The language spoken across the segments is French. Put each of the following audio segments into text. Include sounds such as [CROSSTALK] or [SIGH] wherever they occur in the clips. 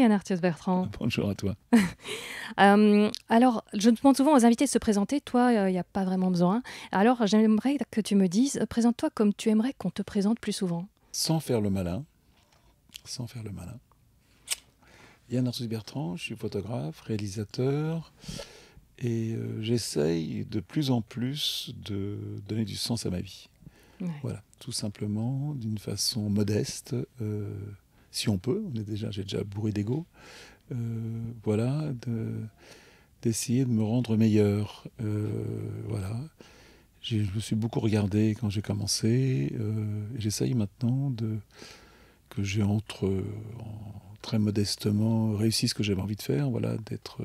Yann arthus Bertrand. [LAUGHS] Bonjour à toi. [LAUGHS] Euh, alors, je demande souvent aux invités de se présenter. Toi, euh, il n'y a pas vraiment besoin. Alors, j'aimerais que tu me dises, euh, présente-toi comme tu aimerais qu'on te présente plus souvent. Sans faire le malin. Sans faire le malin. Yann arthus Bertrand, je suis photographe, réalisateur. Et j'essaye de plus en plus de donner du sens à ma vie. Voilà, tout simplement, d'une façon modeste si on peut. On est déjà, j'ai déjà bourré d'ego. Euh, voilà, d'essayer de, me rendre meilleur. Euh, voilà. Je me suis beaucoup regardé quand j'ai commencé. Euh, j'essaye maintenant de que j'ai entre très modestement réussi ce que j'avais envie de faire. Voilà, d'être,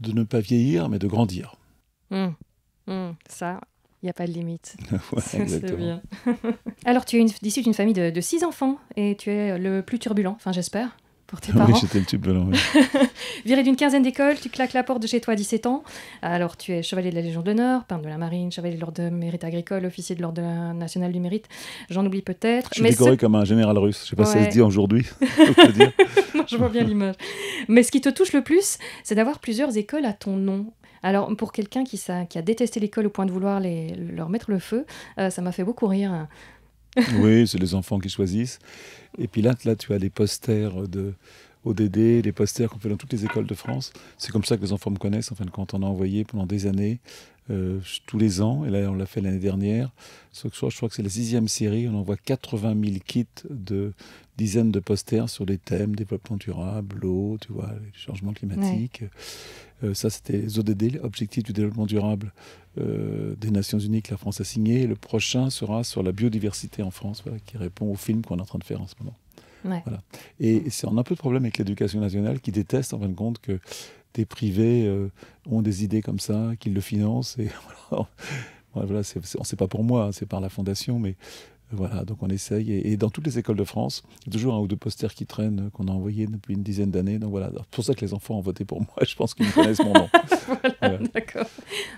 de ne pas vieillir, mais de grandir. Mmh. Mmh. ça, il n'y a pas de limite. [LAUGHS] [LAUGHS] c'est bien. [LAUGHS] Alors, tu es issu d'une famille de, six enfants et tu es le plus turbulent, enfin j'espère, pour tes parents. Oui, j'étais le turbulent. Viré d'une quinzaine d'écoles, tu claques la porte de chez toi à 17 ans. Alors, tu es chevalier de la Légion d'honneur, peintre de la Marine, chevalier de l'Ordre de mérite agricole, officier de l'Ordre national du mérite. J'en oublie peut-être. Je suis décoré comme un général russe. Je ne sais pas si ça se dit aujourd'hui. je vois bien l'image. Mais ce qui te touche le plus, c'est d'avoir plusieurs écoles à ton nom. Alors, pour quelqu'un qui, qui, a détesté l'école au point de vouloir les, leur mettre le feu, euh, ça m'a fait beaucoup rire. oui, c'est les enfants qui choisissent. Et puis là tu as les posters de, ODD, les posters qu'on fait dans toutes les écoles de France. C'est comme ça que les enfants me connaissent, en fin de On a envoyé pendant des années, euh, tous les ans, et là on l'a fait l'année dernière. Soit, je crois que c'est la sixième série, on envoie 80 000 kits de dizaines de posters sur les thèmes développement durable, l'eau, tu vois, les changements climatiques. Euh, ça, c'était les ODD, Objectifs du développement durable euh, des Nations Unies que la France a signé. le prochain sera sur la biodiversité en France, qui répond au film qu'on est en train de faire en ce moment. Voilà. Et c'est on a un peu de problème avec l'éducation nationale qui déteste en fin de compte que des privés euh, ont des idées comme ça, qu'ils le financent. Et [LAUGHS] voilà, voilà c'est pas pour moi, hein, c'est par la fondation, mais voilà, donc on essaye. Et, dans toutes les écoles de France, il y a toujours un ou deux posters qui traînent, qu'on a envoyés depuis une dizaine d'années. Donc voilà, c'est pour ça que les enfants ont voté pour moi. [LAUGHS] Je pense qu'ils connaissent mon nom. [LAUGHS] voilà, d'accord.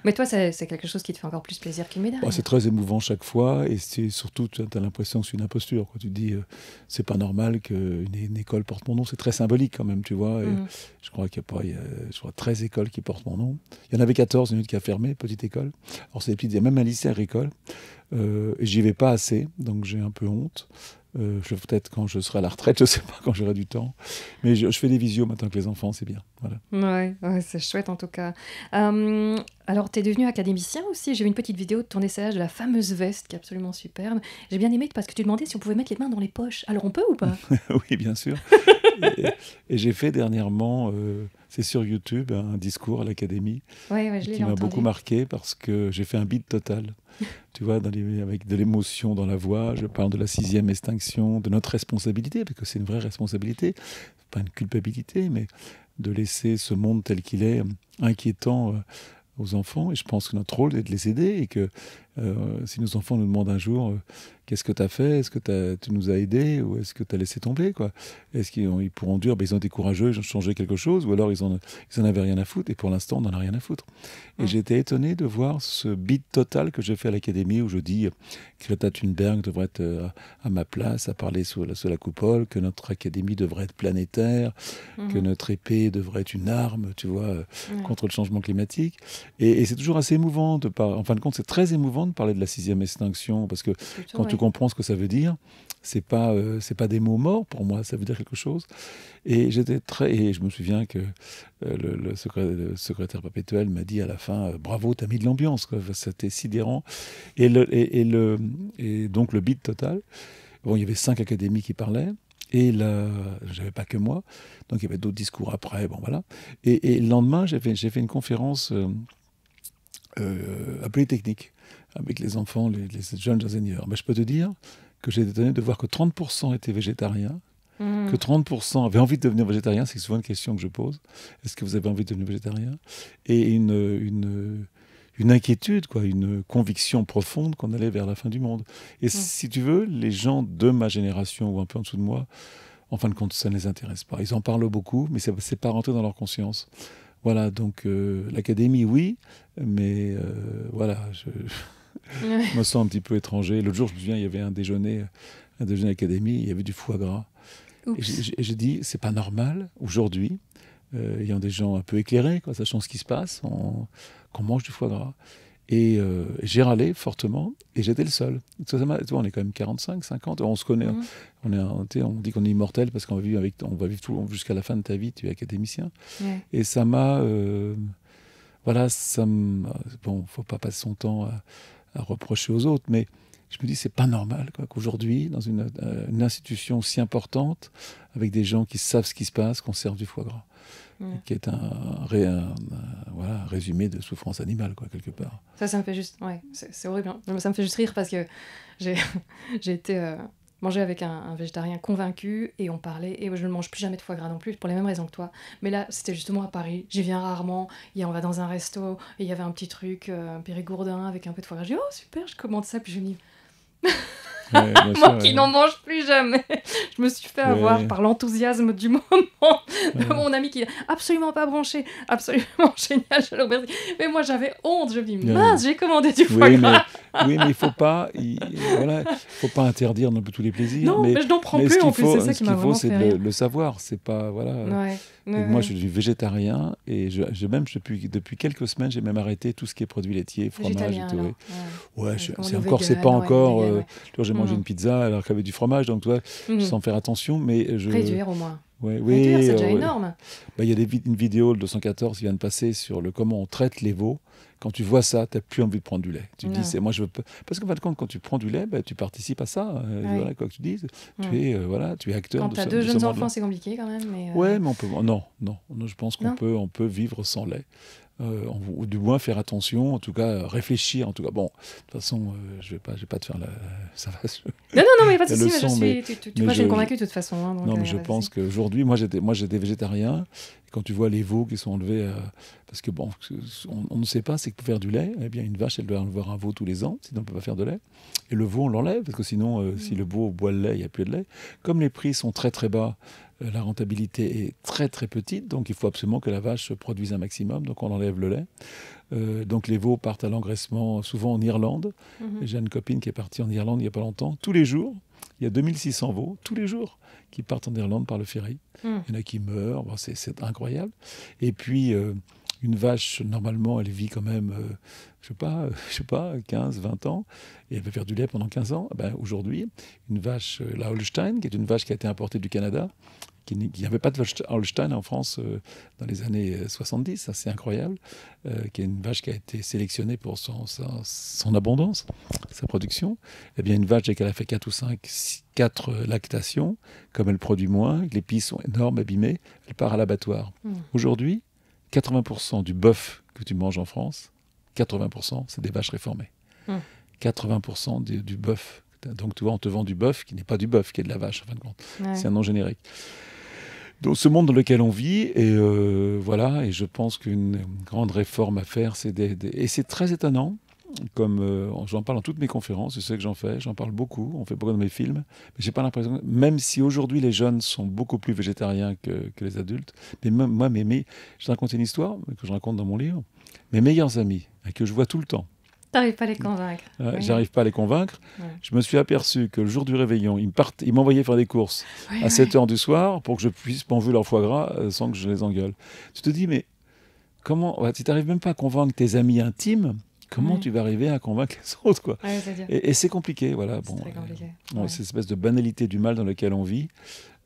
Mais toi, c'est quelque chose qui te fait encore plus plaisir qu'une médaille. Oh, c'est très émouvant chaque fois. Et c'est surtout, tu as l'impression que c'est une imposture. Quand tu te dis, euh, c'est pas normal qu'une école porte mon nom, c'est très symbolique quand même, tu vois. Mm. Je crois qu'il y a pas, y a, 13 écoles qui portent mon nom. Il y en avait 14, une autre qui a fermé, petite école. Alors c'est des petites, il y a même un lycée agricole. Euh, j'y vais pas assez, donc j'ai un peu honte. Euh, peut-être quand je serai à la retraite, [LAUGHS] je sais pas quand j'aurai du temps. Mais je, fais des visios maintenant avec les enfants, c'est bien. Voilà. Ouais, c'est chouette en tout cas. Euh, alors, tu es devenu académicien aussi. J'ai vu une petite vidéo de ton essayage de la fameuse veste qui est absolument superbe. J'ai bien aimé parce que tu demandais si on pouvait mettre les mains dans les poches. Alors, on peut ou pas [LAUGHS] Oui, bien sûr. [LAUGHS] et, j'ai fait dernièrement c'est sur YouTube, hein, un discours à l'académie qui m'a beaucoup marqué parce que j'ai fait un beat total. [LAUGHS] tu vois, avec de l'émotion dans la voix, je parle de la sixième extinction, de notre responsabilité, parce que c'est une vraie responsabilité, pas une culpabilité, mais de laisser ce monde tel qu'il est, inquiétant euh, aux enfants. Et je pense que notre rôle est de les aider et que euh, si nos enfants nous demandent un jour euh, qu'est-ce que tu as fait Est-ce que tu nous as aidés Ou est-ce que tu as laissé tomber quoi Est-ce qu'ils pourront dire bah, ils ont été courageux, ils ont changé quelque chose Ou alors ils n'en en avaient rien à foutre Et pour l'instant, on n'en a rien à foutre. Et ah. j'étais étonné de voir ce beat total que j'ai fait à l'académie où je dis Greta Thunberg devrait être euh, à ma place, à parler sous la, coupole, que notre académie devrait être planétaire, mmh. que notre épée devrait être une arme, tu vois, contre le changement climatique. Et, et c'est toujours assez émouvant de En fin de compte, c'est très émouvant de parler de la sixième extinction, parce que quand tu comprends ce que ça veut dire, c'est pas euh, c'est pas des mots morts pour moi, ça veut dire quelque chose. Et j'étais très et je me souviens que euh, le, secrétaire perpétuel m'a dit à la fin bravo euh, bravo, t'as mis de l'ambiance, c'était sidérant. Et le et, le et donc le beat total. Bon, il y avait cinq académies qui parlaient. Et là, j'avais pas que moi, donc il y avait d'autres discours après, bon voilà. Et, le lendemain, j'ai fait, une conférence euh, à Polytechnique avec les enfants, les, jeunes ingénieurs. mais je peux te dire que j'ai étonné de voir que 30% étaient végétariens, mhm. que 30% avaient envie de devenir végétariens. C'est souvent une question que je pose. Est-ce que vous avez envie de devenir végétarien Et une, une, inquiétude, quoi, une conviction profonde qu'on allait vers la fin du monde. Et mhm. si tu veux, les gens de ma génération ou un peu en dessous de moi, en fin de compte, ça ne les intéresse pas. Ils en parlent beaucoup, mais c'est n'est pas rentré dans leur conscience. Voilà, donc euh, l'académie, oui, mais euh, voilà, je je me sens un petit peu étranger. L'autre jour, je me souviens, il y avait un déjeuner, un déjeuner académie, il y avait du foie gras. Et j'ai dit, c'est pas normal aujourd'hui, euh, a des gens un peu éclairés, quoi, sachant ce qui se passe, qu'on mange du foie gras. Et euh, j'ai râlé fortement et j'étais le seul. Ça, ça on est quand même 45, 50, on se connaît. Hein. Mhm. On, est, on dit qu'on est immortel parce qu'on va vivre, avec, on va vivre jusqu'à la fin de ta vie, tu es académicien. Et ça m'a. Euh, voilà, ça me. Bon, faut pas passer son temps à à reprocher aux autres, mais je me dis c'est pas normal qu'aujourd'hui, dans euh, une, institution si importante, avec des gens qui savent ce qui se passe, qu'on serve du foie gras, qui est un, voilà, résumé de souffrance animale quoi quelque part. Ça, ça me fait juste, ouais, c'est horrible. Hein. Ça me fait juste rire parce que j'ai [LAUGHS] été euh, manger avec un, végétarien convaincu et on parlait. Et je ne mange plus jamais de foie gras non plus pour les mêmes raisons que toi. Mais là, c'était justement à Paris. J'y viens rarement. Et on va dans un resto et il y avait un petit truc, euh, un périgourdin avec un peu de foie gras. Je dis, oh super, je commande ça. Puis je me moi [LAUGHS] qui n'en mange plus jamais. Je me suis fait avoir par l'enthousiasme du moment de [LAUGHS] mon ami qui est absolument pas branché, absolument [LAUGHS] génial, je Mais moi j'avais honte, je me dis mince, j'ai commandé du foie oui, Mais, oui, mais il faut pas, voilà, faut pas interdire non plus tous les plaisirs. Non, mais, mais je n'en prends plus en plus, c'est ça qui m'a faut, c'est le, savoir, c'est pas voilà. Moi je suis végétarien et je, même je, depuis, depuis quelques semaines j'ai même arrêté tout ce qui est produit laitier fromage et tout. Ouais, c'est encore, c'est pas encore manger une pizza alors avait du fromage, donc toi, vois, mhm. sans faire attention, mais je... Réduire au moins. oui, Réduire, c'est déjà euh, énorme. Bah, il y a une vidéo, le 214, qui vient de passer sur le comment on traite les veaux. Quand tu vois ça, tu n'as plus envie de prendre du lait. Tu dis, c'est moi, je veux Parce qu'en fin de compte, quand tu prends du lait, bah, tu participes à ça. Euh, quoi que tu dises. Tu, es, euh, voilà, tu es acteur. Quand tu as deux jeunes enfants, c'est compliqué quand même. Ouais, mais on peut. Non, non. non je pense qu'on peut, on peut vivre sans lait. Euh, ou du moins faire attention, en tout cas euh, réfléchir, en tout cas bon, de toute façon euh, je vais pas, vais pas te faire la, [LAUGHS] ça va. Non non mais pas de je suis, moi, convaincu de toute façon. Hein, non mais je pense qu'aujourd'hui moi j'étais, moi j'étais végétarien. quand tu vois les veaux qui sont enlevés, parce que bon, on, ne sait pas, c'est que pour faire du lait, eh bien une vache elle doit enlever un veau tous les ans, sinon on peut pas faire de lait. Et le veau on l'enlève parce que sinon si mm. le veau boit le lait, il n'y a plus de lait. Comme les prix sont très très bas euh, la rentabilité est très très petite, donc il faut absolument que la vache se produise un maximum, donc on enlève le lait. Euh, donc les veaux partent à l'engraissement souvent en Irlande. Mhm. J'ai une copine qui est partie en Irlande il n'y a pas longtemps, tous les jours. Il y a 2600 veaux tous les jours qui partent en Irlande par le ferry. Mhm. Il y en a qui meurent, c'est incroyable. Et puis, euh, une vache, normalement, elle vit quand même, je sais pas, sais pas, 15, 20 ans, et elle peut faire du lait pendant 15 ans. Ah ben, aujourd'hui, une vache, la Holstein, qui est une vache qui a été importée du Canada, qu'il n'y avait pas de Holstein en France euh, dans les années 70, euh, c'est incroyable, euh, qui est une vache qui a été sélectionnée pour son, son, abondance, sa production. et eh bien, une vache, dès qu'elle a fait 4 ou 5, 4 lactations, comme elle produit moins, les pis sont énormes, abîmées, elle part à l'abattoir. Hmm. Aujourd'hui, 80% du bœuf que tu manges en France, 80%, c'est des vaches réformées. 80% hmm. du, bœuf donc, tu vois, on te vend du bœuf qui n'est pas du bœuf, qui est de la vache, en fin de compte. C'est un nom générique dans ce monde dans lequel on vit. Et euh, voilà, et je pense qu'une grande réforme à faire, c'est et c'est très étonnant. Comme euh, j'en parle dans toutes mes conférences, c'est ce que j'en fais, j'en parle beaucoup, on fait beaucoup dans mes films, mais j'ai pas l'impression, même si aujourd'hui les jeunes sont beaucoup plus végétariens que, que les adultes, mais moi, mes mais, je raconte une histoire que je raconte dans mon livre, mes meilleurs amis, que je vois tout le temps, pas à les convaincre. J'arrive pas à les convaincre. Je me suis aperçu que le jour du réveillon, ils m'envoyaient faire des courses à 7 heures du soir pour que je puisse manger leur foie gras euh, sans que je les engueule. Tu te dis, mais comment. tu t'arrives même pas à convaincre tes amis intimes. Comment tu vas arriver à convaincre les [LAUGHS] autres quoi Et, c'est compliqué, voilà. Bon, euh, espèce de banalité du mal dans laquelle on vit.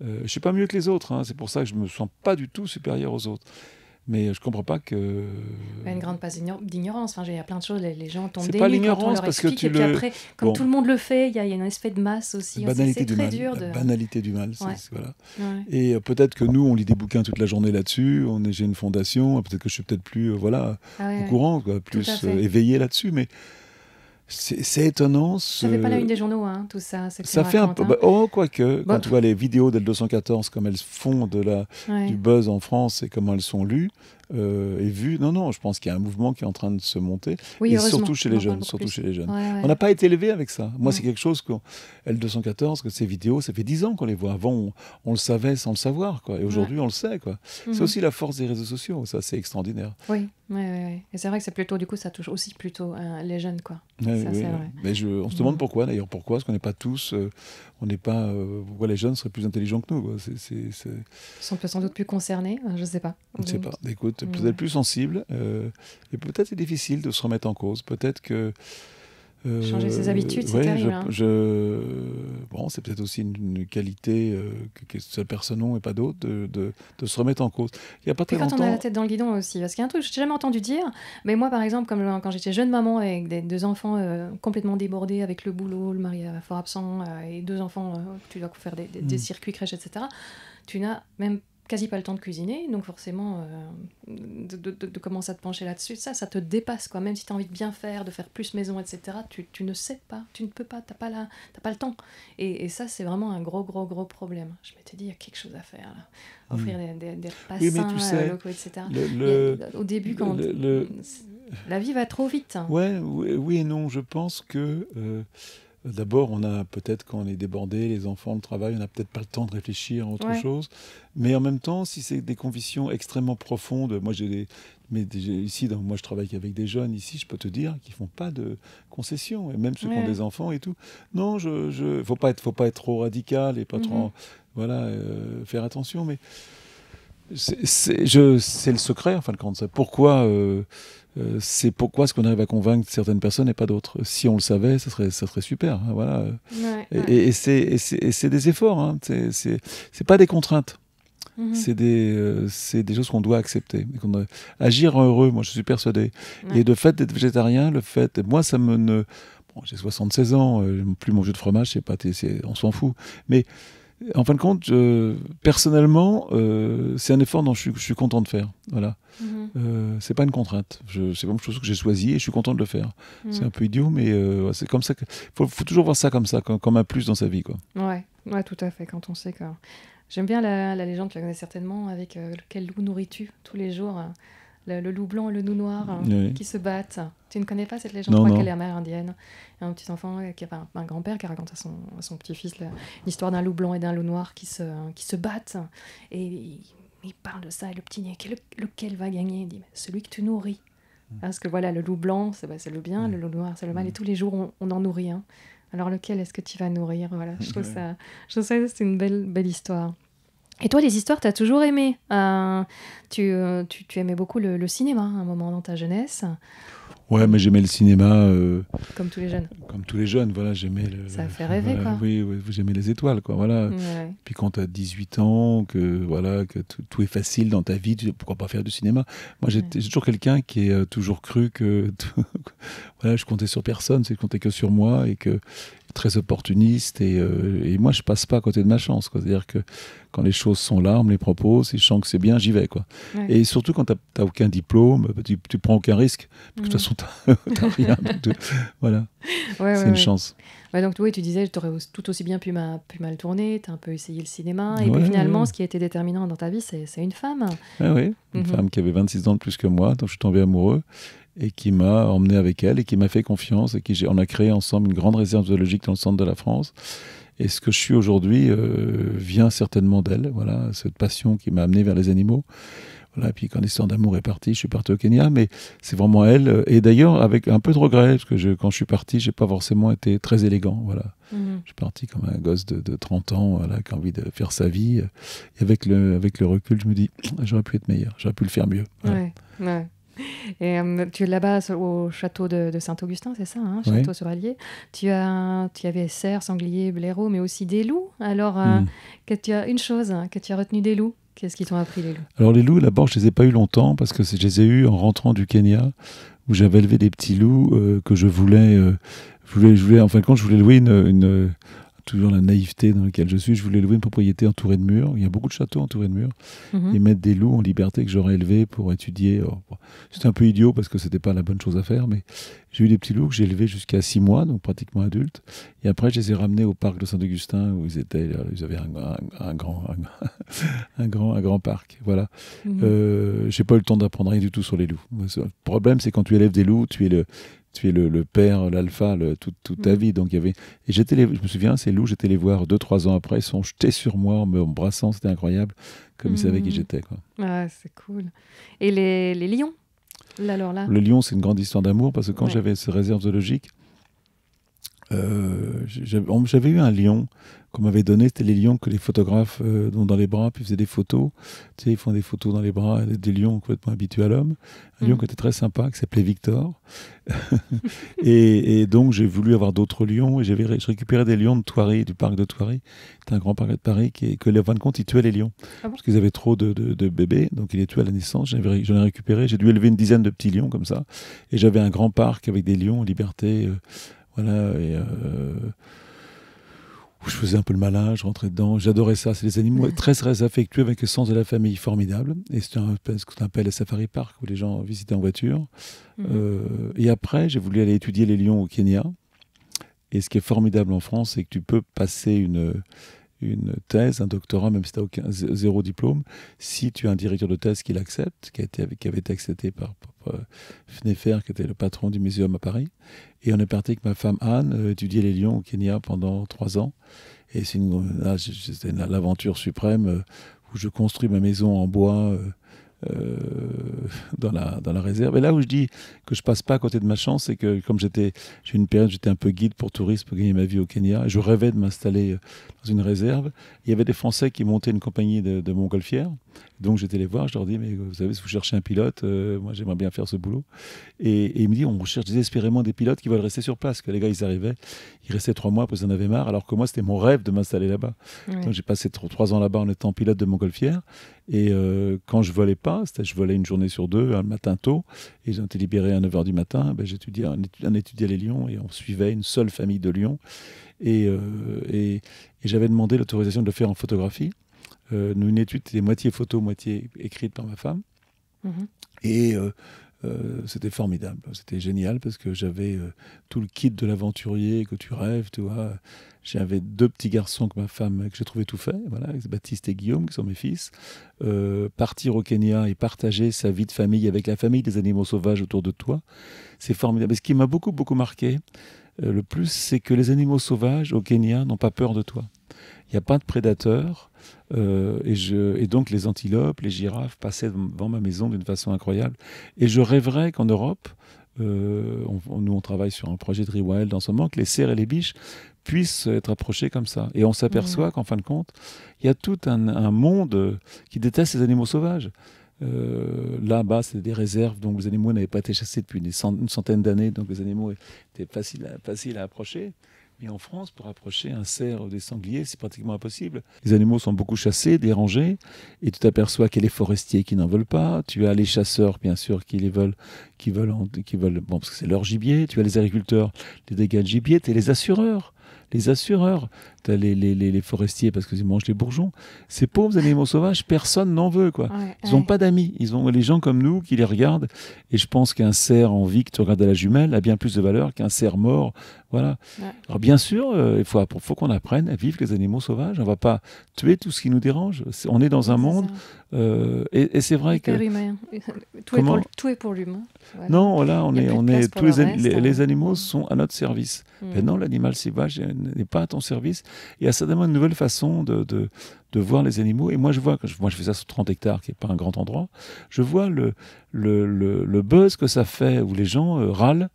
Euh, je suis pas mieux que les autres. Hein, c'est pour ça que je ne me sens pas du tout supérieur aux autres. Mais je comprends pas que. Une grande passe d'ignorance. Enfin, il y a plein de choses. Les, gens tombent des pas l'ignorance parce que après, comme tout le monde le fait, il y, a un effet de masse aussi. Banalité du très mal. Dur banalité du mal. Et euh, peut-être que nous, on lit des bouquins toute la journée là-dessus. On j'ai une fondation. Peut-être que je suis peut-être plus, euh, voilà, ah au courant, quoi, plus euh, éveillé là-dessus. Mais c'est étonnant. Ça fait pas la une des journaux, hein, tout ça. ça fait un peu. Hein. Bah, oh, quoique, quand tu vois les vidéos d'El 214, comme elles font de la, du buzz en France et comment elles sont lues, et euh, vu. Non, non, je pense qu'il y a un mouvement qui est en train de se monter, oui, et surtout chez les jeunes. Surtout chez les jeunes. On n'a pas été élevé avec ça. Moi, c'est quelque chose que L214, que ces vidéos, ça fait 10 ans qu'on les voit. Avant, on, le savait sans le savoir, quoi. Et aujourd'hui, on le sait, quoi. C'est mhm. aussi la force des réseaux sociaux. Ça, c'est extraordinaire. Oui, oui, Et c'est vrai que c'est plutôt, du coup, ça touche aussi plutôt euh, les jeunes, quoi. vrai. Mais je, on se demande mhm. pourquoi, d'ailleurs, pourquoi, parce qu'on n'est pas tous, euh, on n'est pas, pourquoi les jeunes seraient plus intelligents que nous. Quoi. Ils sont sans doute plus concernés. Hein, je ne sais pas. On ne sait pas. Écoute peut-être mm. plus sensible. Euh, et peut-être c'est difficile de se remettre en cause. Peut-être que. Euh, Changer ses habitudes, c'est terrible. Hein. Bon, c'est peut-être aussi une, qualité euh, que, que cette personne et pas d'autre de, se remettre en cause. Il y a pas très quand longtemps... on a la tête dans le guidon aussi, parce qu'il y a un truc que je n'ai jamais entendu dire, mais moi par exemple, comme quand j'étais jeune maman avec des, deux enfants complètement débordés avec le boulot, le mari fort absent et deux enfants, tu dois faire des, des mm. circuits crèches, etc. Tu n'as même pas quasi pas le temps de cuisiner, donc forcément, euh, de, commencer à te pencher là-dessus, ça, ça te dépasse, quoi. Même si tu as envie de bien faire, de faire plus maison, etc., tu, ne sais pas, tu ne peux pas, tu n'as pas, pas le temps. Et, ça, c'est vraiment un gros, gros, gros problème. Je m'étais dit, il y a quelque chose à faire, là. Offrir mm. des, des, repas euh, etc. au début, quand... la vie va trop vite. Ouais, oui, et non, je pense que... Euh, D'abord, on a peut-être quand on est débordé, les enfants, le travail, on n'a peut-être pas le temps de réfléchir à autre chose. Mais en même temps, si c'est des convictions extrêmement profondes, moi j'ai des, ici, moi je travaille avec des jeunes ici, je peux te dire qu'ils ne font pas de concessions, même ceux qui ont des enfants et tout. Non, je, ne faut pas être, faut pas être trop radical et pas trop, mhm. voilà, euh, faire attention, mais. C'est le secret, en fin de compte. Pourquoi euh, euh, c'est pourquoi ce qu'on arrive à convaincre certaines personnes et pas d'autres. Si on le savait, ça serait, ça serait super. Hein, voilà. Et, et c'est des efforts. Hein. C'est pas des contraintes. Mhm. C'est des, euh, des choses qu'on doit accepter. agir heureux, moi je suis persuadé. Et le fait d'être végétarien, le fait. Moi, ça me. j'ai 76 ans, euh, plus mon jeu de fromage, c'est pas. On s'en fout. Mais en fin de compte, personnellement, euh, c'est un effort dont je suis, content de faire. Voilà. n'est mhm. euh, c'est pas une contrainte. C'est une chose que j'ai choisie et je suis content de le faire. Mhm. C'est un peu idiot, mais euh, c'est comme ça. Il faut, toujours voir ça comme ça, comme, un plus dans sa vie. Quoi. Ouais. ouais, tout à fait. Quand on sait que. J'aime bien la, la, légende, tu la connais certainement, avec quel loup nourris-tu tous les jours le, loup blanc et le loup noir hein, qui se battent. Tu ne connais pas cette légende, je crois qu'elle est amérindienne. Un petit enfant, euh, qui a un, grand-père qui raconte à son, petit-fils l'histoire d'un loup blanc et d'un loup noir qui se, battent. Et il, parle de ça, et le petit lequel, lequel va gagner dit Celui que tu nourris. Mm. Parce que voilà, le loup blanc, c'est bah, le bien, mm. le loup noir, c'est le mal, et mm. tous les jours, on, en nourrit Alors lequel est-ce que tu vas nourrir Voilà, je [LAUGHS] trouve ça, c'est une belle, belle histoire. Et toi, les histoires, tu as toujours aimé. Euh, tu, tu, tu, aimais beaucoup le, cinéma à un moment dans ta jeunesse. Ouais, mais j'aimais le cinéma. Euh, comme tous les jeunes. Comme tous les jeunes, voilà, j'aimais Ça fait rêver, quoi. Oui, oui j'aimais les étoiles, quoi, voilà. Puis quand t'as 18 ans, que, voilà, que tout, est facile dans ta vie, pourquoi pas faire du cinéma Moi, j'ai toujours quelqu'un qui a euh, toujours cru que. [LAUGHS] voilà, je comptais sur personne, c'est que je comptais que sur moi et que, très opportuniste euh, et, moi je passe pas à côté de ma chance. C'est-à-dire que quand les choses sont là, on me les propose, si je sens que c'est bien, j'y vais. Quoi. Et surtout quand tu n'as aucun diplôme, bah, tu, tu, prends aucun risque. De toute mmh. façon, tu n'as [LAUGHS] rien. voilà. c'est une chance. Bah, donc oui, tu disais, tu aurais tout aussi bien pu, mal tourner, tu as un peu essayé le cinéma. Et finalement, ce qui a été déterminant dans ta vie, c'est une femme. Ah oui, une mmh. femme qui avait 26 ans de plus que moi, donc je suis tombé amoureux et qui m'a emmené avec elle et qui m'a fait confiance et qui on a créé ensemble une grande réserve zoologique dans le centre de la France. Et ce que je suis aujourd'hui euh, vient certainement d'elle, voilà, cette passion qui m'a amené vers les animaux. Voilà, et puis quand l'histoire d'amour est partie, je suis parti au Kenya, mais c'est vraiment elle. Et d'ailleurs, avec un peu de regret, parce que je, quand je suis parti, j'ai pas forcément été très élégant. Voilà. Mhm. Je suis parti comme un gosse de, 30 ans, qui a envie de faire sa vie. Et avec le, avec le recul, je me dis, [CLEARS THROAT] j'aurais pu être meilleur, j'aurais pu le faire mieux. [LAUGHS] Et euh, tu es là-bas au château de, Saint-Augustin, c'est ça, hein, château sur Allier. Tu as, tu avais cerfs, sangliers, blaireaux, mais aussi des loups. Alors, euh, hmm. que tu as une chose hein, que tu as retenu des loups. Qu'est-ce qu'ils t'ont appris les loups Alors les loups, d'abord, je les ai pas eu longtemps parce que je les ai eus en rentrant du Kenya où j'avais élevé des petits loups euh, que je voulais, voulais, je voulais, en fin de compte, je voulais louer une toujours la naïveté dans laquelle je suis. Je voulais louer une propriété entourée de murs. Il y a beaucoup de châteaux entourés de murs. Mhm. Et mettre des loups en liberté que j'aurais élevés pour étudier. Oh, c'était un peu idiot parce que c'était pas la bonne chose à faire, mais j'ai eu des petits loups que j'ai élevés jusqu'à 6 mois, donc pratiquement adultes. Et après, je les ai ramenés au parc de Saint-Augustin où ils étaient. Euh, ils avaient un, grand, [LAUGHS] un, grand, un grand parc. Voilà. Mhm. Euh, j'ai pas eu le temps d'apprendre rien du tout sur les loups. Le problème, c'est quand tu élèves des loups, tu es le tu es le, père, l'alpha, toute, ta mm. vie. Donc il y avait. Et j'étais, je me souviens, ces loups, j'étais les voir deux, trois ans après, ils sont jetés sur moi en me brassant, c'était incroyable, comme ils savaient qui mm. j'étais. Ah, c'est cool. Et les, lions alors Le lion, c'est une grande histoire d'amour parce que quand j'avais ces réserves zoologiques, euh, j'avais eu un lion qu'on m'avait donné, c'était les lions que les photographes euh, ont dans les bras, puis faisaient des photos. Tu sais, ils font des photos dans les bras, des lions complètement habitués à l'homme. Un lion mm. qui était très sympa, qui s'appelait Victor. [LAUGHS] et, donc, j'ai voulu avoir d'autres lions, et j'avais récupéré des lions de Thoiry, du parc de Thoiry. C'est un grand parc de Paris, qui, que, les fin de compte, tuaient les lions. Ah parce qu'ils avaient trop de, bébés, donc ils les tuaient à la naissance. J'en ai, récupéré, j'ai dû élever une dizaine de petits lions comme ça. Et j'avais un grand parc avec des lions en liberté. Euh, voilà, et. Euh, où je faisais un peu le malin, je rentrais dedans. J'adorais ça. C'est les animaux très, très affectueux avec le sens de la famille formidable. Et c'était ce qu'on appelle le Safari Park où les gens visitaient en voiture. Mhm. Euh, et après, j'ai voulu aller étudier les lions au Kenya. Et ce qui est formidable en France, c'est que tu peux passer une, une thèse, un doctorat, même si tu as zéro diplôme, si tu as un directeur de thèse qui l'accepte, qui, qui avait été accepté par, par, euh, qui était le patron du muséum à Paris. Et on est parti avec ma femme Anne euh, étudier les lions au Kenya pendant trois ans. Et c'est l'aventure suprême euh, où je construis ma maison en bois. Euh, dans, la, dans la réserve. Et là où je dis que je passe pas à côté de ma chance, c'est que comme j'étais, j'ai une période, j'étais un peu guide pour tourisme, pour gagner ma vie au Kenya, je rêvais de m'installer euh, dans une réserve. Il y avait des Français qui montaient une compagnie de, de montgolfières. Donc j'étais les voir, je leur dis, mais vous savez, si vous cherchez un pilote, euh, moi j'aimerais bien faire ce boulot. Et, il ils me disent, on cherche désespérément des pilotes qui veulent rester sur place. Que les gars, ils arrivaient, ils restaient trois mois, parce qu'ils en avaient marre, alors que moi, c'était mon rêve de m'installer là-bas. Donc j'ai passé trois, ans là-bas en étant pilote de montgolfière. Et euh, quand je volais pas, je volais une journée sur deux, un matin tôt, et ont été libérés à 9h du matin, ben, j'étudiais, on, étudiait les lions et on suivait une seule famille de lions. et euh, j'avais demandé l'autorisation de le faire en photographie. Euh, une étude les était moitié photo, moitié écrite par ma femme. Mhm. Et euh, euh, c'était formidable, c'était génial parce que j'avais tout le kit de l'aventurier que tu rêves, tu vois. J'avais deux petits garçons que ma femme, que j'ai trouvé tout fait, voilà, Baptiste et Guillaume, qui sont mes fils. partir au Kenya et partager sa vie de famille avec la famille des animaux sauvages autour de toi, c'est formidable. Et ce qui m'a beaucoup, beaucoup marqué, le plus, c'est que les animaux sauvages au Kenya n'ont pas peur de toi. Il n'y a pas de prédateurs, euh, et, je, et donc les antilopes, les girafes passaient devant ma maison d'une façon incroyable. Et je rêverais qu'en Europe, euh, nous on travaille sur un projet de rewild en ce moment, que les cerfs et les biches puissent être approchés comme ça. Et on s'aperçoit mmh. qu'en fin de compte, il y a tout un, monde qui déteste les animaux sauvages. Euh, là-bas, c'est des réserves, donc les animaux n'avaient pas été chassés depuis une centaine d'années, donc les animaux étaient faciles à approcher. Mais en France, pour approcher un cerf ou des sangliers, c'est pratiquement impossible. Les animaux sont beaucoup chassés, dérangés, et tu t'aperçois qu'il y a les forestiers qui n'en veulent pas, tu as les chasseurs, bien sûr, qui les veulent, qui veulent, qui veulent bon, parce que c'est leur gibier, tu as les agriculteurs, les dégâts de gibier, tu as les assureurs les assureurs les, forestiers parce qu'ils mangent les bourgeons. Ces pauvres animaux sauvages, personne n'en veut. quoi. ils n'ont pas d'amis. Ils ont les gens comme nous qui les regardent. Et je pense qu'un cerf en vie que tu regardes à la jumelle a bien plus de valeur qu'un cerf mort. Voilà. Alors bien sûr, euh, il faut, faut qu'on apprenne à vivre les animaux sauvages. On va pas tuer tout ce qui nous dérange. on est dans un monde euh, et, c'est vrai que [LAUGHS] tout, est pour, l'humain. Non, voilà, on est, on est tous hein. les, animaux sont à notre service. Mm. mais non, l'animal sauvage euh, n'est pas à ton service. Il y a certainement une nouvelle façon de, de, voir les animaux. Et moi, je vois, moi je fais ça sur 30 hectares, qui n'est pas un grand endroit, je vois le, le, le, buzz que ça fait, où les gens euh, râlent.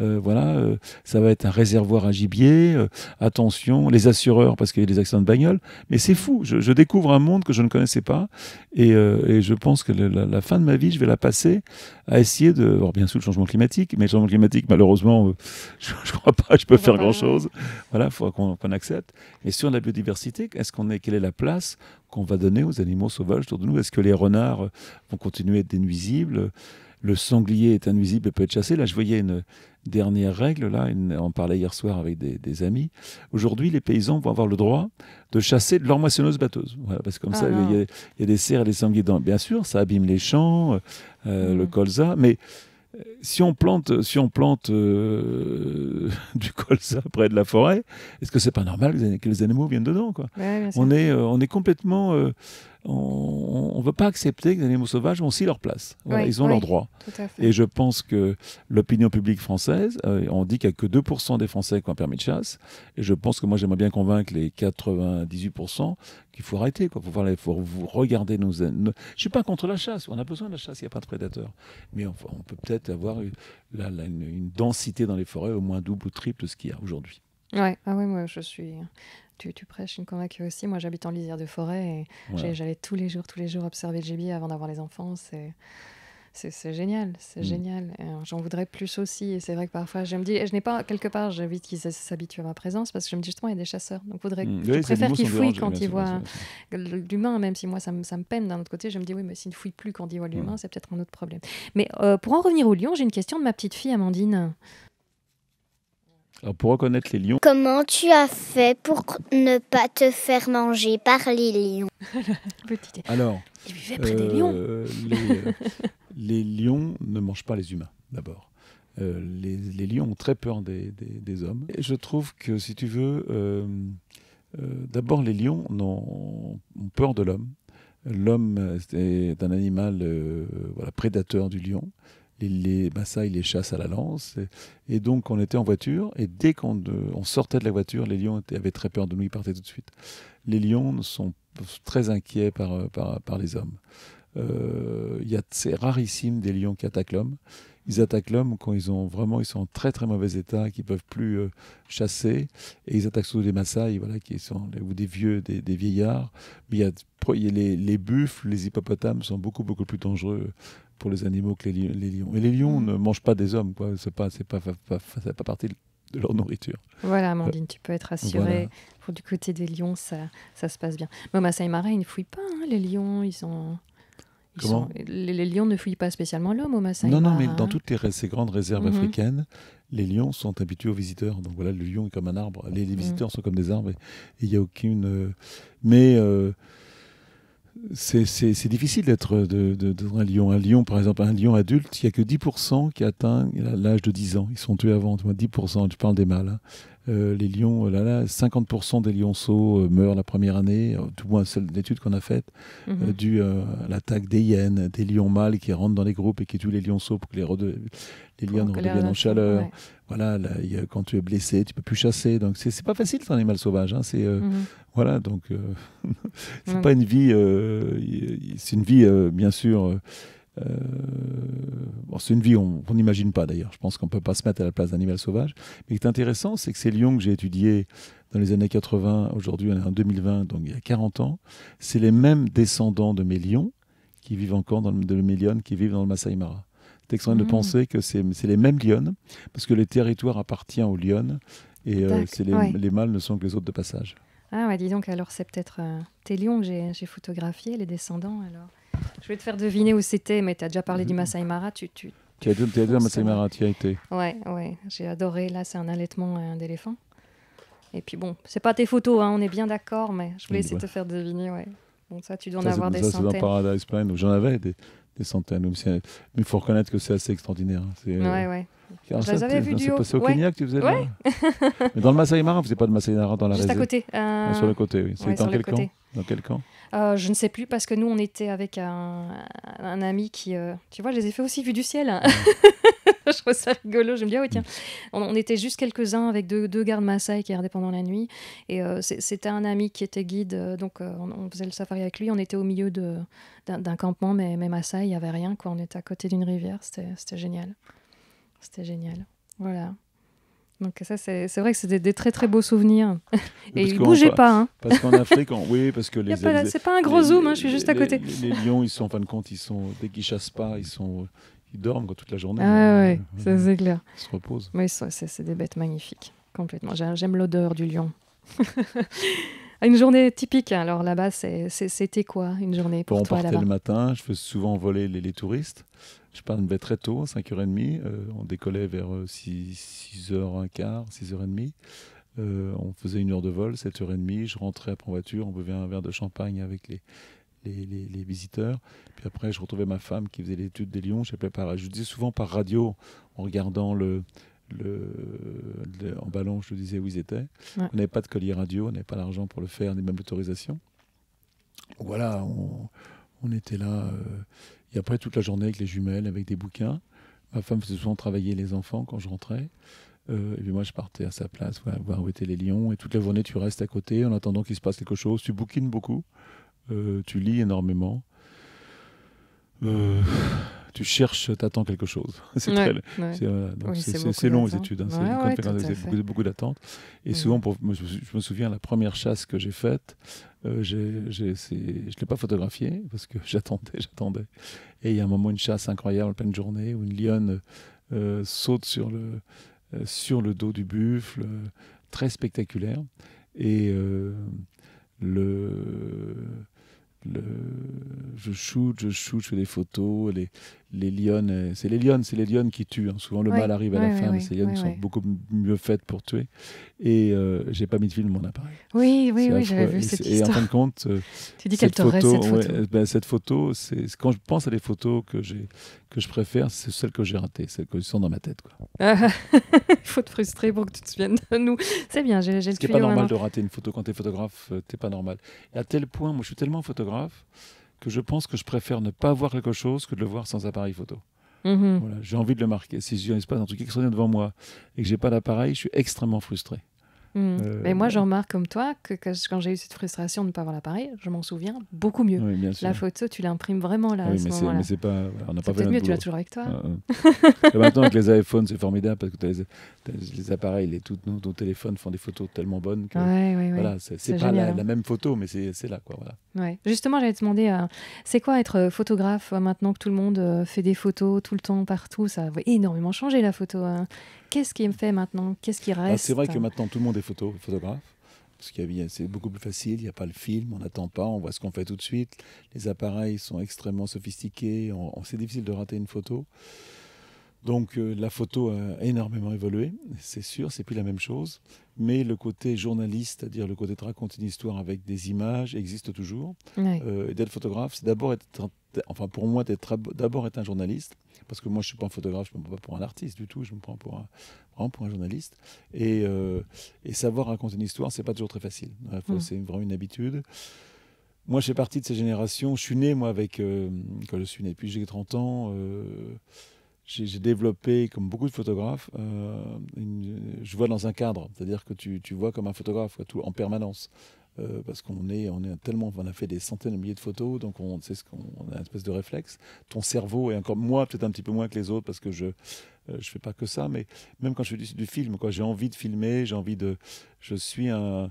Euh, voilà, euh, ça va être un réservoir à gibier, attention, les assureurs parce qu'il y a des accidents de bagnole. Mais c'est fou, je, découvre un monde que je ne connaissais pas et, je pense que la, fin de ma vie, je vais la passer à essayer de. Alors, bien sûr, le changement climatique, mais le changement climatique, malheureusement, [LAUGHS] je ne crois pas je peux faire grand-chose. Voilà, il faudra qu'on accepte. Et sur la biodiversité, est-ce qu'on est, quelle est la place qu'on va donner aux animaux sauvages autour de nous Est-ce que les renards euh, vont continuer à être nuisibles Le sanglier est innuisible et peut être chassé. Là, je voyais une dernière règle, là, on on parlait hier soir avec des, amis. Aujourd'hui, les paysans vont avoir le droit de chasser de leur moissonneuse batteuse. Voilà, parce que comme ah ça, il y, a des cerfs et des sangliers dans. Bien sûr, ça abîme les champs, euh, euh, le mmh. colza, mais si on plante, si on plante euh, [LAUGHS] du colza près de la forêt, est-ce que c'est pas normal que les animaux viennent dedans quoi On est, euh, on est complètement euh, on ne veut pas accepter que les animaux sauvages ont aussi leur place. ils ont leur droit. Et je pense que l'opinion publique française, euh, on dit qu'il n'y a que 2% des Français qui ont un permis de chasse. Et je pense que moi, j'aimerais bien convaincre les 98% qu'il faut arrêter. Il faut, regarder nos, Je Je suis pas contre la chasse. On a besoin de la chasse. Il n'y a pas de prédateurs. Mais on, peut peut-être avoir une, densité dans les forêts au moins double ou triple de ce qu'il y a aujourd'hui. Ouais, ah oui, moi, je suis tu, tu, prêches une convaincue aussi. Moi, j'habite en lisière de forêt et j'allais tous les jours, tous les jours observer le gibier avant d'avoir les enfants. C'est c'est génial, c'est mm. génial. Euh, j'en voudrais plus aussi. Et c'est vrai que parfois, je me dis, je n'ai pas, quelque part, j'invite qu'ils s'habituent à ma présence parce que je me dis justement, il y a des chasseurs. Donc, voudrais, je préfère qu'ils fouillent quand ils voient l'humain, même si moi, ça me, peine d'un autre côté. Je me dis, oui, mais s'ils ne fouillent plus quand ils voient mm. l'humain, c'est peut-être un autre problème. Mais euh, pour en revenir au lion, j'ai une question de ma petite fille, Amandine. Alors pour reconnaître les lions. Comment tu as fait pour ne pas te faire manger par les lions Petite. [LAUGHS] Alors. près des lions. Euh, euh, les, lions ne mangent pas les humains, d'abord. Euh, les, lions ont très peur des, hommes. je trouve que, si tu veux, d'abord, les lions ont, peur de l'homme. L'homme est un animal prédateur du lion les, bah les chasse à la lance. Et, donc, on était en voiture, et dès qu'on euh, sortait de la voiture, les lions avaient très peur de nous, ils partaient tout de suite. Les lions sont très inquiets euh, par, par, les hommes. Euh, C'est rarissime des lions qui attaquent l'homme ils attaquent l'homme quand ils ont vraiment, ils sont en très très mauvais état, qu'ils peuvent plus euh, chasser, et ils attaquent surtout des Maasai, voilà, qui sont ou des vieux, des, vieillards. Mais il a, les, buffles, les hippopotames sont beaucoup beaucoup plus dangereux pour les animaux que les, lions. Et les lions mm. ne mangent pas des hommes, quoi. C'est pas, c'est pas, pas, pas partie de leur nourriture. Voilà, Amandine, euh, tu peux être rassurée. Pour du côté des lions, ça, ça se passe bien. Mais au Maasai Mara, ils ne fouillent pas, hein, les lions. Ils ont les, lions ne fouillent pas spécialement l'homme au massin Non, non, mais dans hein. toutes ces grandes réserves mhm. africaines, les lions sont habitués aux visiteurs. Donc voilà, le lion est comme un arbre. Les, mhm. visiteurs sont comme des arbres. il n'y a aucune. Euh, mais euh, c'est difficile d'être de, un lion. Un lion, par exemple, un lion adulte, il n'y a que 10% qui atteint l'âge de 10 ans. Ils sont tués avant, tu vois, 10%, tu parles des mâles. Hein. Euh, les lions, oh là, là, 50% des lionceaux euh, meurent la première année, tout euh, moins c'est l'étude qu'on a faite, mhm. dû à l'attaque des hyènes, des lions mâles qui rentrent dans les groupes et qui tuent les lionceaux pour que les, les lions reviennent en chaleur voilà, là, quand tu es blessé, tu peux plus chasser. Donc c'est pas facile un animal sauvage. Hein, c'est euh, mhm. voilà, donc euh, [LAUGHS] c'est pas une vie. Euh, c'est une vie bien sûr. c'est une vie qu'on n'imagine pas d'ailleurs. Je pense qu'on peut pas se mettre à la place d'un animal sauvage. Mais ce qui est intéressant, c'est que ces lions que j'ai étudiés dans les années 80, aujourd'hui on est en 2020, donc il y a 40 ans, c'est les mêmes descendants de mes lions qui vivent encore dans le, de qui vivent dans le Masai Mara c'est extraordinaire de mm. penser que c'est les mêmes lionnes, parce que les territoires appartient aux lionnes, et euh, les, mâles ne sont que les autres de passage. Ah ouais, dis donc, alors c'est peut-être euh, tes lions que j'ai photographiés, les descendants, alors. Je vais te faire deviner où c'était, mais tu as déjà parlé du mm-hmm. Masai Mara, tu... tu... Tu as été à Massaïmara tu as été. Ouais, ouais, j'ai adoré. Là, c'est un allaitement euh, d'éléphant. Et puis bon, c'est pas tes photos, hein, on est bien d'accord, mais je voulais essayer de bah. te faire deviner, ouais. Bon, ça, tu dois en avoir des Ça, c'est dans Paradise Plain, donc j'en avais des, des centaines. Mais il faut reconnaître que c'est assez extraordinaire. Hein. C'est, ouais, euh, ouais. Ah, avais vu du haut. passé au ouais. que tu faisais ouais. Mais dans le Masai Mara, vous faisait pas de Masai Mara dans la Juste à côté. Euh, ah, sur le côté, oui. C'est dans, quel camp dans quel camp euh, je ne sais plus parce que nous, on était avec un, un ami qui. Euh, tu vois, je les ai fait aussi vu du ciel. [LAUGHS] je trouve ça rigolo. Je me ah tiens. On, était juste quelques-uns avec deux, gardes Maasai qui regardaient pendant la nuit. Et euh, c'était un ami qui était guide. donc, on, faisait le safari avec lui. On était au milieu d'un campement, mais, Maasai, il n'y avait rien. Quoi. On était à côté d'une rivière. C'était génial. C'était génial. Voilà. Donc ça, c'est vrai que c'était des très très beaux souvenirs. [LAUGHS] Et ils bougeaient pas. Hein. Parce qu'en Afrique, oui, parce que [LAUGHS] les... C'est pas un gros zoom, hein, je suis juste à côté. Les, [LAUGHS] lions, ils sont, en fin de compte, ils sont, dès qu'ils chassent pas, ils sont... Ils dorment toute la journée. Ah hein. ouais, ça c'est clair. Ils se reposent. Oui, c'est des bêtes magnifiques, complètement. J'aime l'odeur du lion. Une journée typique, alors là-bas, c'était quoi une journée pour, toi là-bas le matin, je fais souvent voler les touristes je partais très tôt, 5h30. Euh, on décollait vers 6, h 15 6h30. on faisait une heure de vol, 7h30. Je rentrais après en voiture. On buvait un verre de champagne avec les, les, visiteurs. Puis après, je retrouvais ma femme qui faisait l'étude des lions. Je, par, je disais souvent par radio, en regardant le, le, en ballon, je disais où ils étaient. On n'avait pas de collier radio, on n'avait pas l'argent pour le faire, ni même l'autorisation. Voilà, on, était là. Euh, et après, toute la journée avec les jumelles, avec des bouquins. Ma femme faisait souvent travailler les enfants quand je rentrais. Euh, et puis moi, je partais à sa place, voir où étaient les lions. Et toute la journée, tu restes à côté en attendant qu'il se passe quelque chose. Tu bouquines beaucoup. Euh, tu lis énormément. Euh, tu cherches, t'attends quelque chose. [LAUGHS] c'est ouais, C'est long les études, hein, c'est beaucoup, d'attente. Et mm. souvent, pour, je, me souviens la première chasse que j'ai faite, euh, j je l'ai pas photographiée parce que [LAUGHS] j'attendais, j'attendais. Et il y a un moment, une chasse incroyable en pleine journée où une lionne euh, saute sur le euh, sur le dos du buffle, euh, très spectaculaire. Et le le, je shoot, je shoot, je fais des photos, les, les lionnes, euh, c'est les lionnes, c'est les lionnes qui tuent. Hein. Souvent le mal arrive à la fin, mais ces lionnes sont beaucoup mieux faites pour tuer. Et euh, j'ai pas mis de film mon appareil. Oui, oui, oui, j'avais vu cette histoire. Et en fin de compte, euh, tu dis qu'elle photo, reste, cette photo, cette photo, ben, c'est quand je pense à des photos que j'ai que je préfère, c'est celles que j'ai ratées, celles qui sont dans ma tête. Quoi. [LAUGHS] il faut te frustrer pour que tu te souviennes de nous. C'est bien, j'ai le Ce pas normal de rater une photo quand tu es photographe, t'es pas normal. Et à tel point, moi je suis tellement photographe que je pense que je préfère ne pas voir quelque chose que de le voir sans appareil photo. Mhm. j'ai envie de le marquer. Si je n'ai pas un truc extraordinaire devant moi et que j'ai pas d'appareil, je suis extrêmement frustré. Mm. Euh, mais moi, je remarque comme toi que, quand j'ai eu cette frustration de ne pas avoir l'appareil, je m'en souviens beaucoup mieux. La photo, tu l'imprimes vraiment là. Ah c'est pas. On pas mieux, tu l'as toujours avec toi. Ah, ah. [LAUGHS] maintenant, avec les iPhones, c'est formidable parce que les appareils, les, tout, nos, téléphones font des photos tellement bonnes que. voilà, c'est pas la, même photo, mais c'est là. Quoi, voilà. Justement, j'allais te demander euh, c'est quoi être euh, photographe maintenant que tout le monde fait des photos tout le temps, partout Ça a énormément changé la photo. Hein. Qu'est-ce qui me fait maintenant Qu'est-ce qui reste C'est vrai que maintenant, tout le monde photos, photographes. Parce qu'il c'est beaucoup plus facile, il n'y a pas le film, on n'attend pas, on voit ce qu'on fait tout de suite. Les appareils sont extrêmement sophistiqués, on, c'est difficile de rater une photo. Donc euh, la photo a énormément évolué, c'est sûr, c'est plus la même chose. Mais le côté journaliste, c'est-à-dire le côté de raconter une histoire avec des images, existe toujours. Euh, et d'être photographe, c'est d'abord être, enfin pour moi, d'être d'abord être un journaliste, parce que moi je suis pas un photographe, je me prends pas pour un artiste du tout, je me prends pour un, vraiment pour un journaliste. Et, euh, savoir raconter une histoire, c'est pas toujours très facile. Mm. C'est vraiment une habitude. Moi, je fais partie de ces générations. Je suis né, moi, avec. Euh, quand je suis né, depuis j'ai 30 ans, euh, j'ai développé, comme beaucoup de photographes, je vois dans un cadre. C'est-à-dire que tu, tu, vois comme un photographe, tout, en permanence. Euh, parce qu'on est, on est tellement, on a fait des centaines de milliers de photos, donc on sait ce qu'on a une espèce de réflexe. Ton cerveau, est encore moi, peut-être un petit peu moins que les autres, parce que je euh, je fais pas que ça, mais même quand je fais du, film, quoi, j'ai envie de filmer, j'ai envie de, je suis un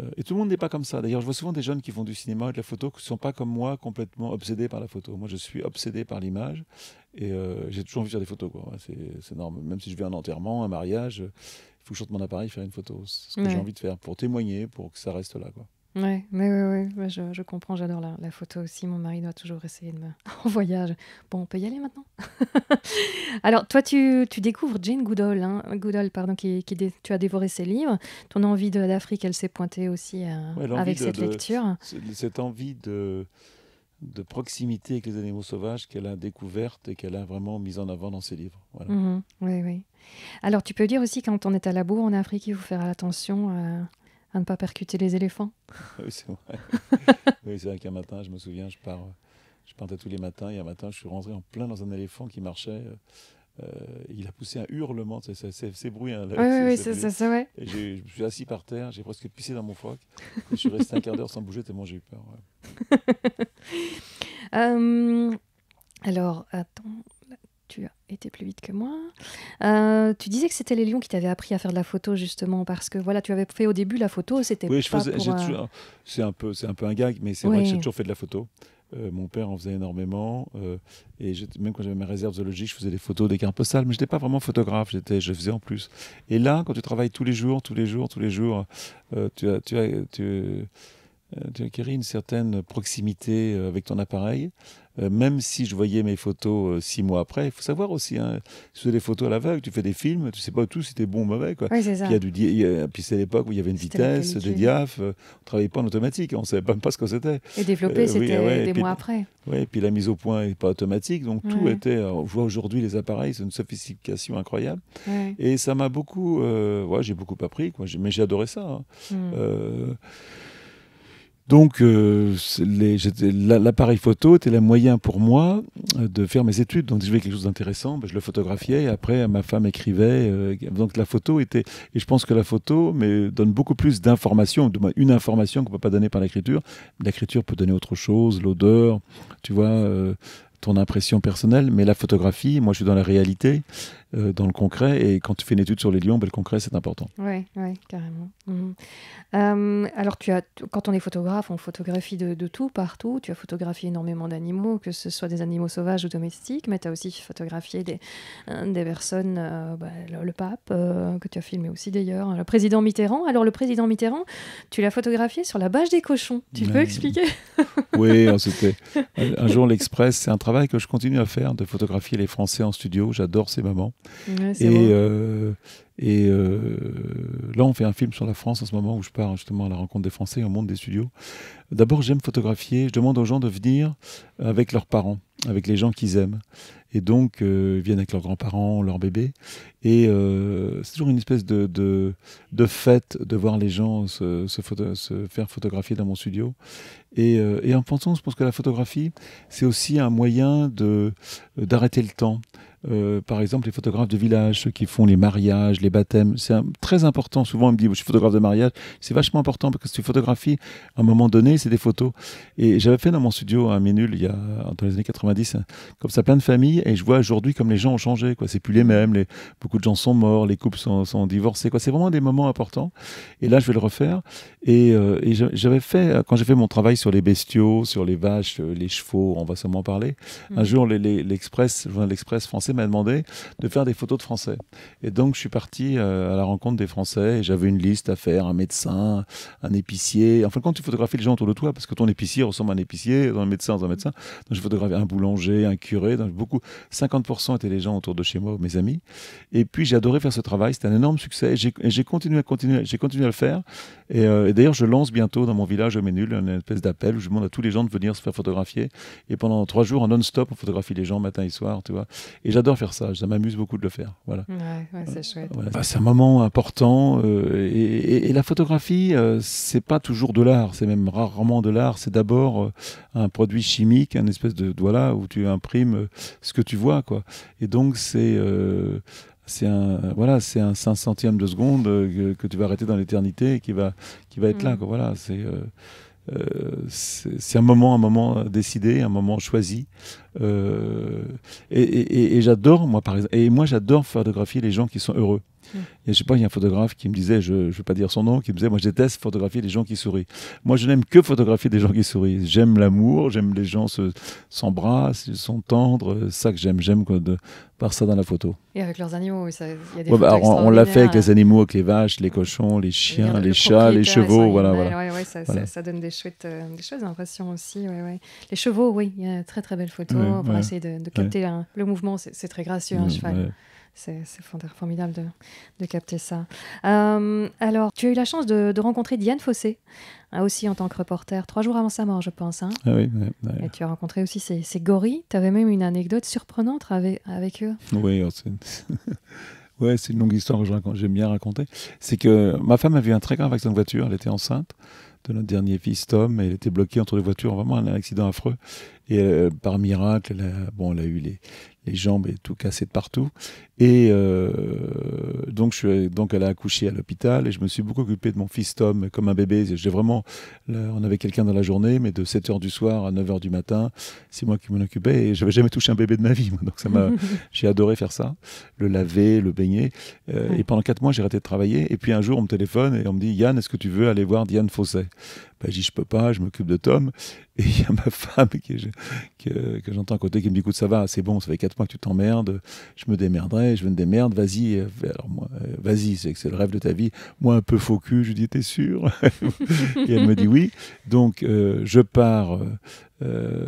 euh, et tout le monde n'est pas comme ça. D'ailleurs, je vois souvent des jeunes qui font du cinéma et de la photo qui ne sont pas comme moi, complètement obsédés par la photo. Moi, je suis obsédé par l'image et j'ai toujours envie de faire des photos. C'est normal. Même si je vais à un enterrement, un mariage, faut que je mon appareil faire une photo. C'est ce que j'ai envie de faire pour témoigner, pour que ça reste là. Quoi. Ouais, mais oui, je, comprends, j'adore la, photo aussi. Mon mari doit toujours essayer de me. [LAUGHS] En voyage. Bon, on peut y aller maintenant. [LAUGHS] Alors, toi, tu, tu découvres Jane Goodall, hein, Goodall pardon, qui, qui tu as dévoré ses livres. Ton envie d'Afrique, elle s'est pointée aussi euh, avec cette lecture. Cette envie de, de proximité avec les animaux sauvages qu'elle a découverte et qu'elle a vraiment mise en avant dans ses livres. Mhm. Alors, tu peux dire aussi, quand on est à la bourre en Afrique, il faut faire attention euh, à, ne pas percuter les éléphants. [LAUGHS] oui, c'est vrai. [LAUGHS] c'est vrai qu'un matin, je me souviens, je, pars, euh, je partais tous les matins et un matin, je suis rentré en plein dans un éléphant qui marchait. Euh, euh, il a poussé un hurlement, c'est bruit. oui, oui, c'est ça, Et je suis assis par terre, j'ai presque pissé dans mon froc. je suis resté un quart d'heure sans bouger tellement j'ai eu peur. [LAUGHS] Euh, alors, attends, tu as été plus vite que moi. Euh, tu disais que c'était les lions qui t'avaient appris à faire de la photo justement parce que voilà, tu avais fait au début la photo, c'était oui, je C'est un peu, c'est un peu un gag, mais c'est vrai j'ai toujours fait de la photo. Euh, mon père en faisait énormément. Euh, et même quand j'avais mes réserves zoologiques, je faisais des photos des carpes sales. Mais je n'étais pas vraiment photographe, je faisais en plus. Et là, quand tu travailles tous les jours, tous les jours, tous les jours, euh, tu, tu acquéris une certaine proximité avec ton appareil. Euh, même si je voyais mes photos euh, six mois après, il faut savoir aussi, hein, tu fais des photos à l'aveugle, tu fais des films, tu sais pas tout si c'était bon ou mauvais. Quoi. Puis, puis c'est l'époque où il y avait une vitesse, des diaphes, euh, on travaillait pas en automatique, hein, on savait même pas ce que c'était. Et développer, c'était des mois après. Oui, puis la mise au point n'est pas automatique, donc tout était, on voit aujourd'hui les appareils, c'est une sophistication incroyable. Et ça m'a beaucoup, ouais, j'ai beaucoup appris, quoi, mais j'ai adoré ça. Hein. Hmm. Donc, euh, l'appareil photo était le moyen pour moi euh, de faire mes études. Donc, si je voulais quelque chose d'intéressant, ben, je le photographiais. Et après, ma femme écrivait. Euh, donc, la photo était. Et je pense que la photo mais, donne beaucoup plus d'informations, une information qu'on ne peut pas donner par l'écriture. L'écriture peut donner autre chose, l'odeur, tu vois, ton impression personnelle. Mais la photographie, moi, je suis dans la réalité. Euh, dans le concret. Et quand tu fais une étude sur les lions, ben, le concret, c'est important. Oui, carrément. Mhm. Euh, alors, tu as, quand on est photographe, on photographie de, tout, partout. Tu as photographié énormément d'animaux, que ce soit des animaux sauvages ou domestiques, mais tu as aussi photographié des, euh, des personnes, bah, le, pape, que tu as filmé aussi d'ailleurs, le président Mitterrand. Alors, le président Mitterrand, tu l'as photographié sur la bâche des cochons. Tu peux expliquer [LAUGHS] Oui, hein, c'était un jour l'Express. C'est un travail que je continue à faire, de photographier les Français en studio. J'adore ces moments et euh, et euh, là, on fait un film sur la France en ce moment où je pars justement à la rencontre des Français au monde des studios. D'abord, j'aime photographier. Je demande aux gens de venir avec leurs parents, avec les gens qu'ils aiment. Et donc, euh, ils viennent avec leurs grands-parents, leurs bébés. Et c'est toujours une espèce de, de, fête de voir les gens se, se faire photographier dans mon studio. Et, et en pensant, je pense que la photographie, c'est aussi un moyen d'arrêter le temps. Euh, par exemple, les photographes de village, ceux qui font les mariages, les baptêmes, c'est très important. Souvent, on me dit, je suis photographe de mariage. C'est vachement important parce que si tu photographies, à un moment donné, c'est des photos. Et j'avais fait dans mon studio à Ménul, il y a, dans les années 90, comme ça, plein de familles. Et je vois aujourd'hui comme les gens ont changé. quoi. C'est plus les mêmes. Les, beaucoup de gens sont morts, les couples sont, sont divorcés. quoi. C'est vraiment des moments importants. Et là, je vais le refaire. Et, euh, j'avais fait, quand j'ai fait mon travail sur les bestiaux, sur les vaches, les chevaux, on va sûrement parler, un mmh. jour, l'Express, le journal L'Express français, m'a demandé de faire des photos de Français. Et donc, je suis parti euh, à la rencontre des Français et j'avais une liste à faire, un médecin, un épicier. enfin fin compte, tu photographies les gens autour de toi parce que ton épicier ressemble à un épicier, un médecin, un médecin. Donc, je photographiais un boulanger, un curé. Donc, beaucoup, 50% étaient les gens autour de chez moi, mes amis. Et puis, j'ai adoré faire ce travail. C'était un énorme succès. J'ai continué, j'ai continué à le faire. Euh, et, d'ailleurs, je lance bientôt dans mon village au Ménul une espèce d'appel où je demande à tous les gens de venir se faire photographier. Et pendant trois jours, en non-stop, on photographie les gens matin et soir, tu vois. Et j'adore faire ça, ça m'amuse beaucoup de le faire. Voilà. c'est un moment important. Euh, et, la photographie, euh, c'est pas toujours de l'art, c'est même rarement de l'art. C'est d'abord euh, un produit chimique, un espèce de voilà où tu imprimes ce que tu vois, quoi. Et donc c'est c'est un voilà c'est un cinq centième de seconde que, tu vas arrêter dans l'éternité et qui va qui va être là mm. quoi. voilà c'est euh, c'est un moment, un moment décidé, un moment choisi. Euh, et, et, et, et j'adore, moi, par exemple, et moi, j'adore photographier les gens qui sont heureux. Et je sais pas, il y a un photographe qui me disait, je ne veux pas dire son nom, qui me disait, moi je déteste photographier les gens qui sourient. Moi je n'aime que photographier des gens qui sourient. J'aime l'amour, j'aime les gens s'embrassent, ils sont tendres, ça que j'aime, j'aime par ça dans la photo. Et avec leurs animaux, il y a des bah, On, l'a fait avec les animaux, avec les vaches, les cochons, les chiens, les chats, les chevaux, voilà. Ouais, ouais, ça, donne des chouettes euh, des choses, aussi. Les chevaux, oui, il y a très très belles photos pour essayer de, capter le mouvement, c'est très gracieux un hein, cheval. C'est formidable de, capter ça. Euh, alors, tu as eu la chance de, rencontrer Diane Fossé, hein, aussi en tant que reporter, trois jours avant sa mort, je pense. Hein. Ah oui, oui, Et tu as rencontré aussi ces, ces gorilles. Tu avais même une anecdote surprenante avec, avec eux. Oui, c'est... [LAUGHS] ouais, c'est une longue histoire que j'aime bien raconter. C'est que ma femme avait eu un très grave accident de voiture. Elle était enceinte de notre dernier fils Tom. Et elle était bloquée entre les voitures, vraiment un accident affreux. Et euh, par miracle, elle a, bon, elle a eu les, les jambes et tout cassé de partout. Et euh, donc, je suis, donc, elle a accouché à l'hôpital et je me suis beaucoup occupé de mon fils Tom comme un bébé. J'ai vraiment, on avait quelqu'un dans la journée, mais de 7 h du soir à 9 h du matin, c'est moi qui m'en occupais et n'avais jamais touché un bébé de ma vie. Donc, ça m'a, [LAUGHS] j'ai adoré faire ça, le laver, le baigner. Euh, et pendant 4 mois, j'ai arrêté de travailler. Et puis, un jour, on me téléphone et on me dit Yann, est-ce que tu veux aller voir Diane Fosset ben, je dis, je peux pas, je m'occupe de Tom. Et il y a ma [LAUGHS] femme qui, que, que j'entends à côté qui me dit, écoute, ça va, c'est bon, ça fait 4 mois que tu t'emmerdes, je me démerderai je veux des démerde, vas-y. Euh, alors moi, euh, vas-y, c'est le rêve de ta vie. Moi, un peu faux cul, je lui dis, t'es sûr [LAUGHS] Et elle me dit oui. Donc, euh, je pars euh,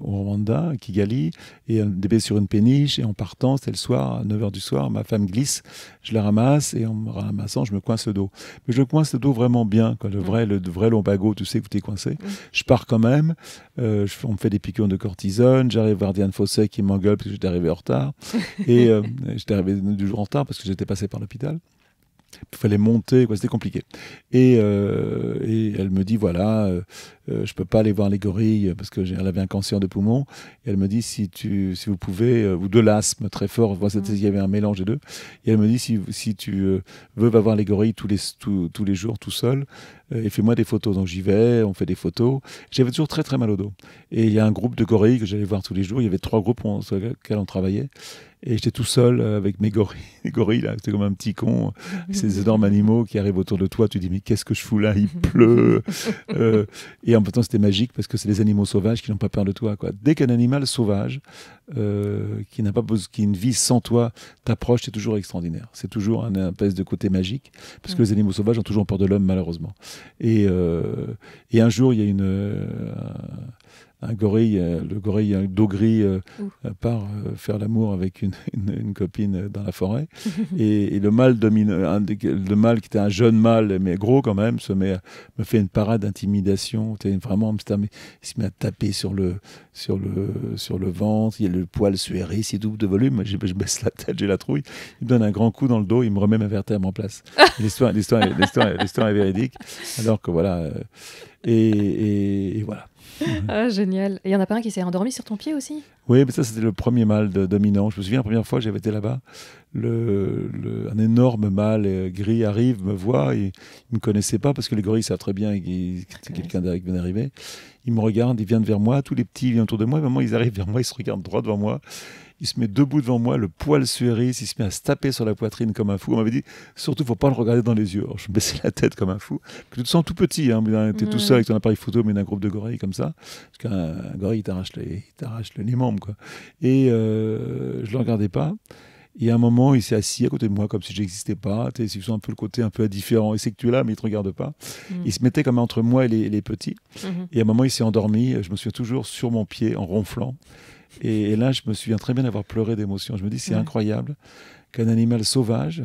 au Rwanda, à Kigali, et un bébé sur une péniche, et en partant, c'était le soir, à 9h du soir, ma femme glisse, je la ramasse, et en me ramassant, je me coince le dos. Mais je coince le dos vraiment bien, le, mm. vrai, le, vrai lombago, tu sais que tu es coincé. Mm. Je pars quand même, euh, on me fait des piquons de cortisone, j'arrive voir Diane Fossé qui m'engueule parce que j'étais arrivé en retard, [LAUGHS] et euh, j'étais arrivé du jour en retard parce que j'étais passé par l'hôpital. Il fallait monter, quoi, c'était compliqué. Et, euh, elle me dit voilà, euh, euh, je peux pas aller voir les gorilles parce que avait un cancer de poumon. Et elle me dit si tu, si vous pouvez, ou de l'asthme très fort. Mm. Il y avait un mélange des deux. Et elle me dit si, tu veux, va voir les gorilles tous les, tous, tous les jours tout seul et fais-moi des photos. Donc j'y vais, on fait des photos. J'avais toujours très très mal au dos. Et il y a un groupe de gorilles que j'allais voir tous les jours. Il y avait trois groupes sur lesquels on travaillait. Et j'étais tout seul euh, avec mes gorilles, les [LAUGHS] gorilles là, c'était comme un petit con. Euh, ces énormes animaux qui arrivent autour de toi, tu dis mais qu'est-ce que je fous là Il pleut. [LAUGHS] Euh, et en même temps, c'était magique parce que c'est des animaux sauvages qui n'ont pas peur de toi. Quoi. Dès qu'un animal sauvage qui n'a pas qui une vie sans toi t'approche, c'est toujours extraordinaire. C'est toujours un, espèce de côté magique parce que mm. les animaux sauvages ont toujours peur de l'homme malheureusement. Et, et un jour, il y a une un gorille, euh, le gorille dos gris euh, euh, part faire l'amour avec une, [LAUGHS] copine dans la forêt. [LAUGHS] et, le mâle domine, un, mâle qui était un jeune mâle, mais gros quand même, se met, me fait une parade d'intimidation. Vraiment, il se met à taper sur le, sur le, sur le ventre. Il a le poil suéré, c'est double de volume. Je, baisse la tête, j'ai la trouille. Il me donne un grand coup dans le dos, il me remet ma vertèbre en place. [LAUGHS] L'histoire est, véridique. Alors que voilà. et voilà. Mhm. ah, génial. Il y en a pas un qui s'est endormi sur ton pied aussi Oui, mais ça, c'était le premier mâle de, dominant. Je me souviens, la première fois, j'avais été là-bas. Le, un énorme mâle euh, gris arrive, me voit. Et, il ne me connaissait pas parce que les gorilles savent très bien que c'est quelqu'un qui vient d'arriver. Il me regarde, il vient vers moi. Tous les petits viennent autour de moi. Et moi ils arrivent vers moi, ils se regardent droit devant moi. Il se met debout devant moi, le poil suéris, il se met à se taper sur la poitrine comme un fou. On m'avait dit, surtout, faut pas le regarder dans les yeux. Alors, je me baissais la tête comme un fou. Tu te sens tout petit, hein, tu es tout mm. seul avec ton appareil photo, mais d'un groupe de gorilles comme ça. Parce qu'un gorille, il t'arrache les, membres. Quoi. Et euh, je le regardais pas. Et à un moment, il s'est assis à côté de moi comme si j'existais pas. Tu sais, un peu le côté un peu indifférent. Il sait que tu es là, mais il te regarde pas. Mm. Il se mettait comme entre moi et les, petits. Mm-hmm. Et à un moment, il s'est endormi. Je me suis toujours sur mon pied en ronflant. Et, là, je me souviens très bien d'avoir pleuré d'émotion. Je me dis, c'est incroyable qu'un animal sauvage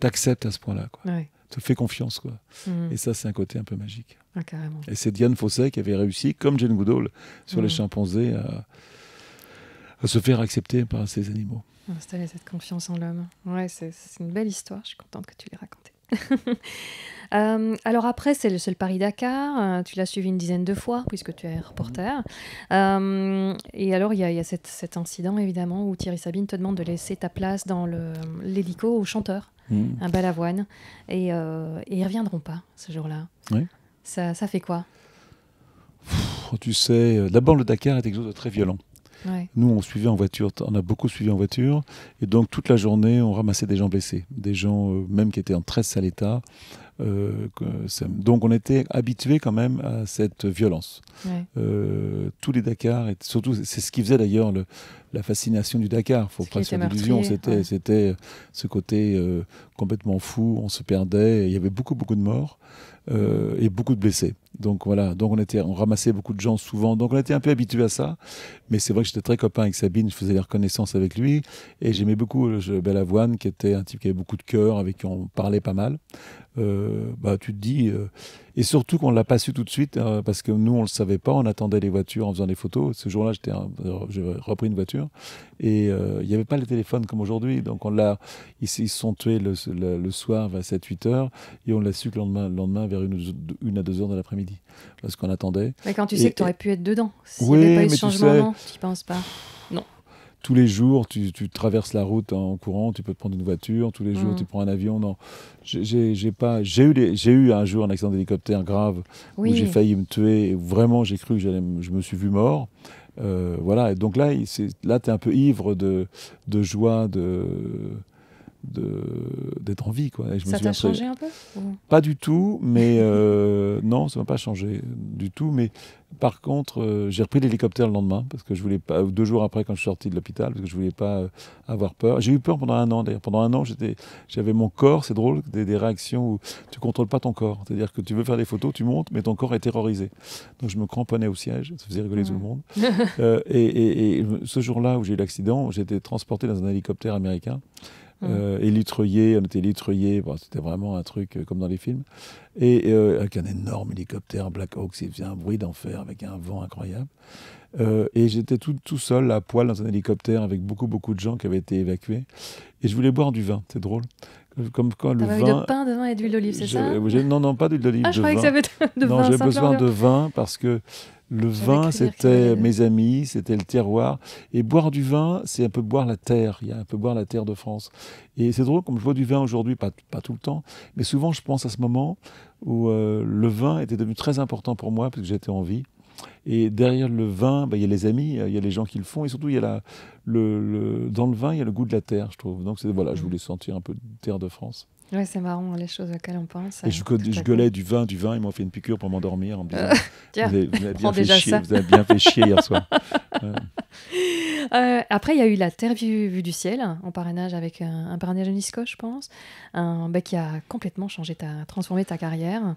t'accepte à ce point-là. Quoi. Te fait confiance. Quoi. Mhm. Et ça, c'est un côté un peu magique. Ah, et c'est Diane Fosset qui avait réussi, comme Jane Goodall, sur les mhm. chimpanzés, à, se faire accepter par ces animaux. Installer cette confiance en l'homme. Ouais, c'est, c'est une belle histoire. Je suis contente que tu l'aies racontée. [LAUGHS] Euh, alors après, c'est le, seul Paris-Dakar. Euh, tu l'as suivi une dizaine de fois puisque tu es reporter. Euh, et alors, il y a, cet incident, évidemment, où Thierry Sabine te demande de laisser ta place dans l'hélico au chanteur, hmm. un balavoine Et, ils ne reviendront pas ce jour-là. Ça, fait quoi Tu sais, d'abord, le Dakar est exode très violent. Nous, on suivait en voiture, on a beaucoup suivi en voiture. Et donc, toute la journée, on ramassait des gens blessés, des gens euh, même qui étaient en très sale état. Euh, donc, on était habitué quand même à cette violence. Euh, tous les Dakar, et surtout, c'est ce qui faisait d'ailleurs la fascination du Dakar. Faut pas C'était, c'était ce côté complètement fou. On se perdait. Il y avait beaucoup, beaucoup de morts et beaucoup de blessés. Donc voilà, donc on, était, on ramassait beaucoup de gens souvent, donc on était un peu habitué à ça. Mais c'est vrai que j'étais très copain avec Sabine, je faisais la reconnaissances avec lui. Et j'aimais beaucoup Belavoine qui était un type qui avait beaucoup de cœur, avec qui on parlait pas mal. Euh, bah, tu te dis, euh, et surtout qu'on ne l'a pas su tout de suite, hein, parce que nous, on ne le savait pas, on attendait les voitures en faisant des photos. Ce jour-là, j'ai repris une voiture, et euh, il n'y avait pas les téléphones comme aujourd'hui. Donc, on l'a, ils, se sont tués le, soir vers 7-8 heures, et on l'a su le lendemain, lendemain vers une, une à deux heures de l'après-midi parce qu'on attendait. Mais quand tu sais que tu aurais pu être dedans, s'il n'y avait pas eu ce changement, tu non, penses pas. Non. Tous les jours, tu, traverses la route en courant, tu peux te prendre une voiture, tous les jours, mm. tu prends un avion. Non, j'ai eu, j'ai eu un jour un accident d'hélicoptère grave où j'ai failli me tuer et vraiment j'ai cru que je me suis vu mort. Euh, voilà, et donc là, là tu es un peu ivre de, de joie, de d'être en vie. Quoi. je ça t'a changé un peu Pas du tout, mais euh, [LAUGHS] non, ça m'a pas changé du tout. Mais par contre, euh, j'ai repris l'hélicoptère le lendemain, parce que je voulais pas, deux jours après quand je suis sorti de l'hôpital, parce que je voulais pas euh, avoir peur. J'ai eu peur pendant un an d'ailleurs. Pendant un an, j'avais mon corps, c'est drôle, des, réactions où tu contrôles pas ton corps. C'est-à-dire que tu veux faire des photos, tu montes, mais ton corps est terrorisé. Donc je me cramponnais au siège, ça faisait rigoler tout le monde. [LAUGHS] Euh, et, ce jour-là où j'ai eu l'accident, j'étais transporté dans un hélicoptère américain. Euh, mm. et élitreillé, on était c'était vraiment un truc euh, comme dans les films, et euh, avec un énorme hélicoptère Black Hawk, il faisait un bruit d'enfer avec un vent incroyable. et j'étais tout, seul à poil dans un hélicoptère avec beaucoup beaucoup de gens qui avaient été évacués, et je voulais boire du vin, c'est drôle. Comme quand le vin. Eu de pain, de vin et d'huile d'olive, c'est ça Non, non, pas d'huile d'olive. Ah, je croyais que ça avait de vin. Non, j'ai besoin de vin parce que le vin, c'était mes amis, c'était le terroir. Et boire du vin, c'est un peu boire la terre. Il y a un peu boire la terre de France. Et c'est drôle, comme je bois du vin aujourd'hui, pas, tout le temps, mais souvent je pense à ce moment où euh, le vin était devenu très important pour moi, parce que j'étais en vie. Et derrière le vin, bah, il y a les amis, euh, il y a les gens qui le font, et surtout, il y a le, dans le vin, il y a le goût de la terre, je trouve. Donc voilà, je mmh. voulais sentir un peu de terre de France. Ouais, c'est marrant hein, les choses auxquelles on pense. Hein, je, gueulais du vin, du vin, ils m'ont fait une piqûre pour m'endormir en disant Tiens, vous, avez, bien fait chier, hier soir. [LAUGHS] Euh, après, il y a eu la Terre vue, du ciel hein, en parrainage avec un, un parrainage de Nisco, je pense, un, bah, qui a complètement changé, ta, transformé ta carrière.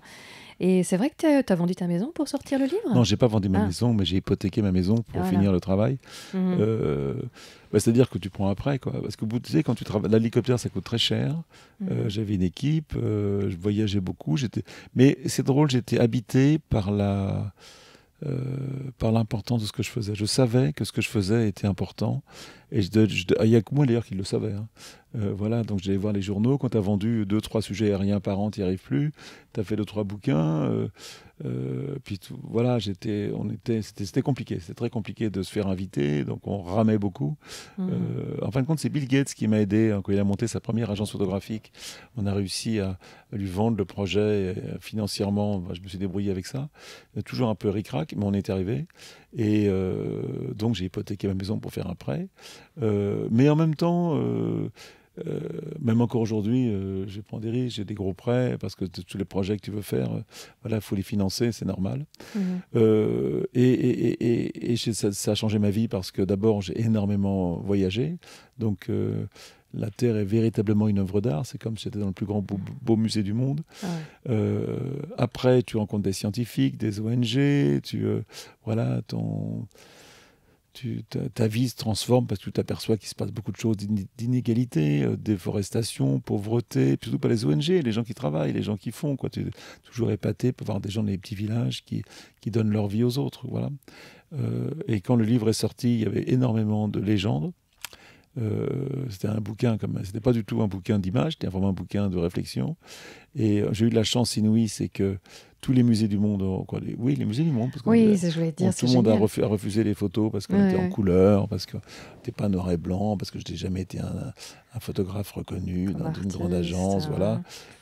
Et c'est vrai que tu as vendu ta maison pour sortir le livre Non, j'ai pas vendu ma ah. maison, mais j'ai hypothéqué ma maison pour ah, finir le travail. Mhm. Euh, bah, c'est-à-dire que tu prends après, quoi. Parce que vous tu quand tu travailles, l'hélicoptère, ça coûte très cher. Euh, mhm. J'avais une équipe, euh, je voyageais beaucoup. J'étais, mais c'est drôle, j'étais habité par la. par l'importance de ce que je faisais. Je savais que ce que je faisais était important. Et je, il n'y a que moi d'ailleurs qui le savait. Hein. Euh, voilà, donc j'allais voir les journaux. Quand tu as vendu 2-3 sujets aériens par an, tu n'y arrives plus. Tu as fait 2 trois bouquins. Euh, euh, puis voilà, j'étais, on était, c'était, compliqué. C'était très compliqué de se faire inviter. Donc on ramait beaucoup. Mmh. en fin de compte, c'est Bill Gates qui m'a aidé. Hein, quand il a monté sa première agence photographique, on a réussi à, lui vendre le projet financièrement. Bah, je me suis débrouillé avec ça. Toujours un peu ric mais on est arrivé. Et donc j'ai hypothéqué ma maison pour faire un prêt. mais en même temps, euh, même encore aujourd'hui, euh, je prends des risques, j'ai des gros prêts, parce que tous les projets que tu veux faire, euh, voilà, il faut les financer, c'est normal. Mhm. et, et, et, et ça, a changé ma vie parce que d'abord, j'ai énormément voyagé. Donc, la Terre est véritablement une œuvre d'art. C'est comme si j'étais dans le plus grand beau, musée du monde. Ah après, tu rencontres des scientifiques, des ONG, tu, voilà, ton, tu, ta, vie se transforme parce que tu t'aperçois qu'il se passe beaucoup de choses d'inégalité euh, déforestation, pauvreté, surtout pas les ONG, les gens qui travaillent, les gens qui font. Quoi. Tu es toujours épaté pour voir des gens dans les petits villages qui, donnent leur vie aux autres. Voilà. Euh, et quand le livre est sorti, il y avait énormément de légendes. Euh, c'était un bouquin comme c'était pas du tout un bouquin d'image, c'était vraiment un bouquin de réflexion. Et euh, j'ai eu de la chance inouïe, c'est que tous les musées du monde, ont, quoi, oui, les musées du monde, parce que oui, je voulais dire, tout le monde a, refusé les photos parce qu'on était en couleur, parce que n'était pas noir et blanc, parce que je n'ai jamais été un, photographe reconnu dans une grande agence, voilà.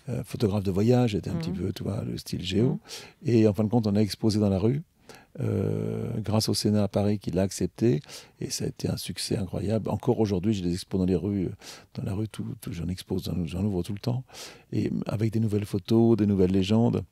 Euh, photographe de voyage, j'étais un petit mmh. peu, tu vois, le style mmh. géo. Et en fin de compte, on a exposé dans la rue. Euh, grâce au Sénat à Paris qui l'a accepté. Et ça a été un succès incroyable. Encore aujourd'hui, je les expos dans les rues, euh, dans la rue, tout, j'en expose, j'en ouvre tout le temps. Et avec des nouvelles photos, des nouvelles légendes.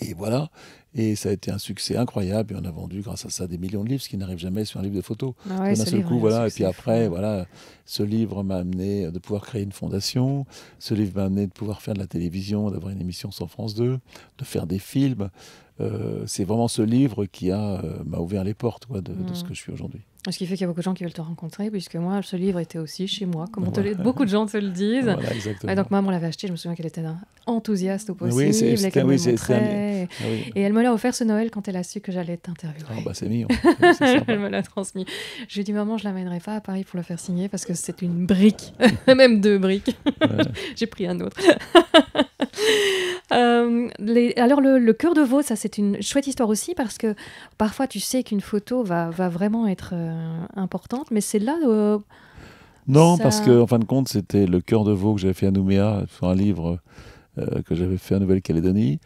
Et voilà, et ça a été un succès incroyable. Et on a vendu, grâce à ça, des millions de livres, ce qui n'arrive jamais sur un livre de photos. Ah coup, voilà. Et puis après, voilà, ce livre m'a amené de pouvoir créer une fondation. Ce livre m'a amené de pouvoir faire de la télévision, d'avoir une émission sur France 2, de faire des films. Euh, c'est vraiment ce livre qui a euh, m'a ouvert les portes de ce hmm. que je suis aujourd'hui. Ce qui fait qu'il y a beaucoup de gens qui veulent te rencontrer, puisque moi, ce livre était aussi chez moi, comme on te beaucoup de gens te le disent. donc, maman l'avait acheté, je me souviens qu'elle était enthousiaste au possible. Oui, c'est ah Et elle me l'a offert ce Noël quand elle a su que j'allais t'interviewer. Ah, bah, c'est mignon. [LAUGHS] elle me l'a transmis. J'ai dit, maman, je ne l'amènerai pas à Paris pour le faire signer parce que c'est une brique, [LAUGHS] même deux briques. [LAUGHS] J'ai pris un autre. Euh, alors le, cœur de veau, ça c'est une chouette histoire aussi parce que parfois tu sais qu'une photo va, vraiment être euh, euh, importante, mais c'est là. Euh, non, parce qu'en en fin de compte, c'était le cœur de veau que j'avais fait à Nouméa, sur un livre euh, que j'avais fait à Nouvelle-Calédonie.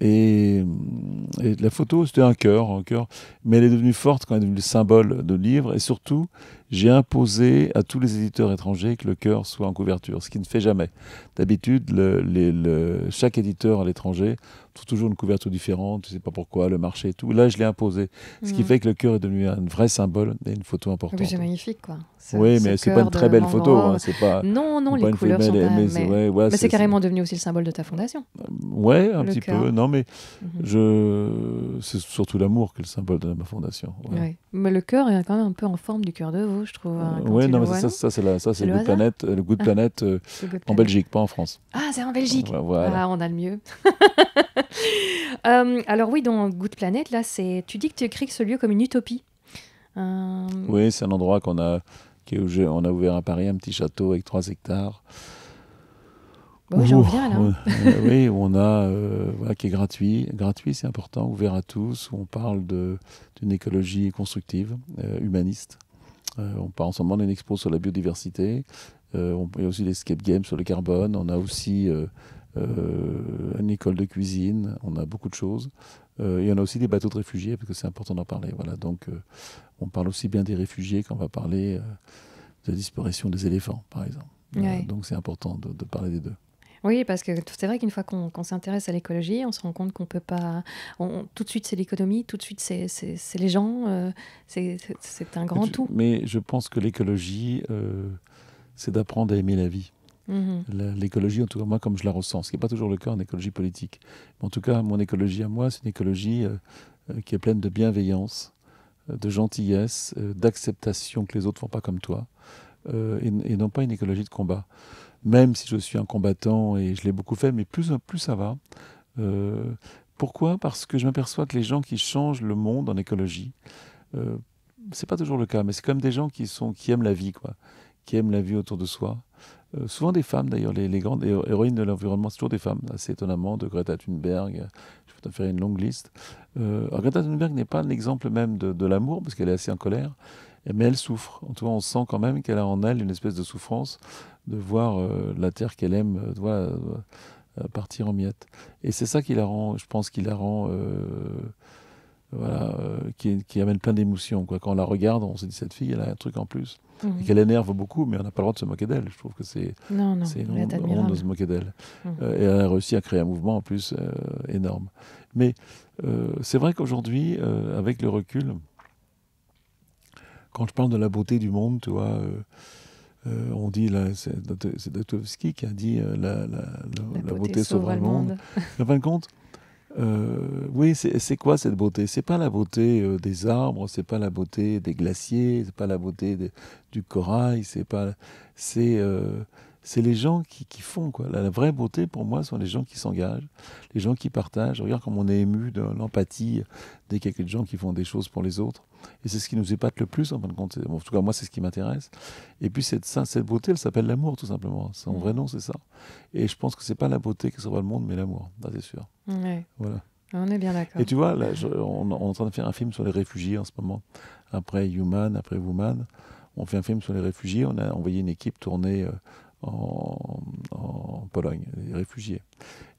et, la photo, c'était un cœur, un cœur, mais elle est devenue forte quand elle est devenue le symbole de livre. Et surtout, j'ai imposé à tous les éditeurs étrangers que le cœur soit en couverture, ce qui ne fait jamais. D'habitude, chaque éditeur à l'étranger toujours une couverture différente, tu ne sais pas pourquoi, le marché et tout. Là, je l'ai imposé. Ce qui mm. fait que le cœur est devenu un vrai symbole et une photo importante. c'est magnifique, quoi. oui, mais ce n'est pas une très belle photo. Hein, pas, non, non, les couleurs sont pas, Mais, mais, c'est carrément devenu aussi le symbole de ta fondation. Ouais, un petit peu. Non, mais mhm. je... c'est surtout l'amour qui est le symbole de ma fondation. Mais le cœur est quand même un peu en forme du cœur de vous je trouve. Hein, oui, non, mais ça, c'est le, planète, euh, le goût de planète en Belgique, pas en France. Ah, c'est en Belgique. Voilà. Ah, on a le mieux. [LAUGHS] [LAUGHS] Euh, alors oui, dans Good Planet, là, c'est tu dis que tu écris ce lieu comme une utopie. Euh, oui, c'est un endroit qu'on a, qui on a ouvert à Paris, un petit château avec 3 hectares. Bah j'en viens, là. Euh, oui, on a, voilà, qui est gratuit. Gratuit, c'est important, ouvert à tous, où on parle de, d'une écologie constructive, humaniste. on parle en ce moment d'une expo sur la biodiversité. on, il y a aussi des escape games sur le carbone. On a aussi euh, une école de cuisine, on a beaucoup de choses. Il y en a aussi des bateaux de réfugiés, parce que c'est important d'en parler. Voilà, donc euh, on parle aussi bien des réfugiés qu'on va parler euh, de la disparition des éléphants, par exemple. donc c'est important de, parler des deux. Oui, parce que c'est vrai qu'une fois qu'on s'intéresse à l'écologie, on se rend compte qu'on peut pas. tout de suite, c'est l'économie, tout de suite, c'est les gens, c'est un grand tout. Mais je pense que l'écologie, c'est d'apprendre à aimer la vie. Mm-hmm. L'écologie, en tout cas, moi, comme je la ressens, ce qui n'est pas toujours le cas en écologie politique. Mais en tout cas, mon écologie à moi, c'est une écologie euh, euh, qui est pleine de bienveillance, euh, de gentillesse, d'acceptation que les autres ne font pas comme toi, et, non pas une écologie de combat. Même si je suis un combattant et je l'ai beaucoup fait, mais plus, plus ça va. pourquoi Parce que je m'aperçois que les gens qui changent le monde en écologie, c'est pas toujours le cas, mais c'est quand même des gens qui, sont, qui aiment la vie, quoi, qui aiment la vie autour de soi. Euh, souvent des femmes d'ailleurs, les, grandes héroïnes de l'environnement, c'est toujours des femmes, assez étonnamment, de Greta Thunberg, je peux te faire une longue liste. Euh, Greta Thunberg n'est pas l'exemple même de, l'amour, parce qu'elle est assez en colère, mais elle souffre. En tout cas, on sent quand même qu'elle a en elle une espèce de souffrance de voir euh, la terre qu'elle aime partir en miettes. Et c'est ça qui la rend, je pense, qui la rend voilà, qui, qui, amène plein d'émotions. Quand on la regarde, on se dit cette fille, elle a un truc en plus. Mmh. et qu'elle énerve beaucoup, mais on n'a pas le droit de se moquer d'elle. Je trouve que c'est c'est de se moquer d'elle. Mmh. Euh, et elle a réussi à créer un mouvement en plus euh, énorme. Mais euh, c'est vrai qu'aujourd'hui, avec le recul, quand je parle de la beauté du monde, tu vois, on dit, c'est Dostoevsky qui a dit la, beauté, sauve le monde. En fin de compte, euh, oui, c'est quoi cette beauté C'est pas la beauté euh, des arbres, c'est pas la beauté des glaciers, c'est pas la beauté du corail, c'est pas, c'est euh, c'est les gens qui, font. Quoi. La, vraie beauté, pour moi, sont les gens qui s'engagent, les gens qui partagent. Regarde comme on est ému de l'empathie des quelques gens qui font des choses pour les autres. Et c'est ce qui nous épate le plus, en fin de compte. en tout cas, moi, c'est ce qui m'intéresse. Et puis, cette, beauté, elle s'appelle l'amour, tout simplement. Son mm. vrai nom, c'est ça. Et je pense que c'est pas la beauté qui sauve le monde, mais l'amour, c'est sûr. Ouais. Voilà. On est bien d'accord. Et tu vois, là, on, est en train de faire un film sur les réfugiés en ce moment. Après Human, après Woman, on fait un film sur les réfugiés. On a envoyé une équipe tourner euh, en, Pologne, les réfugiés.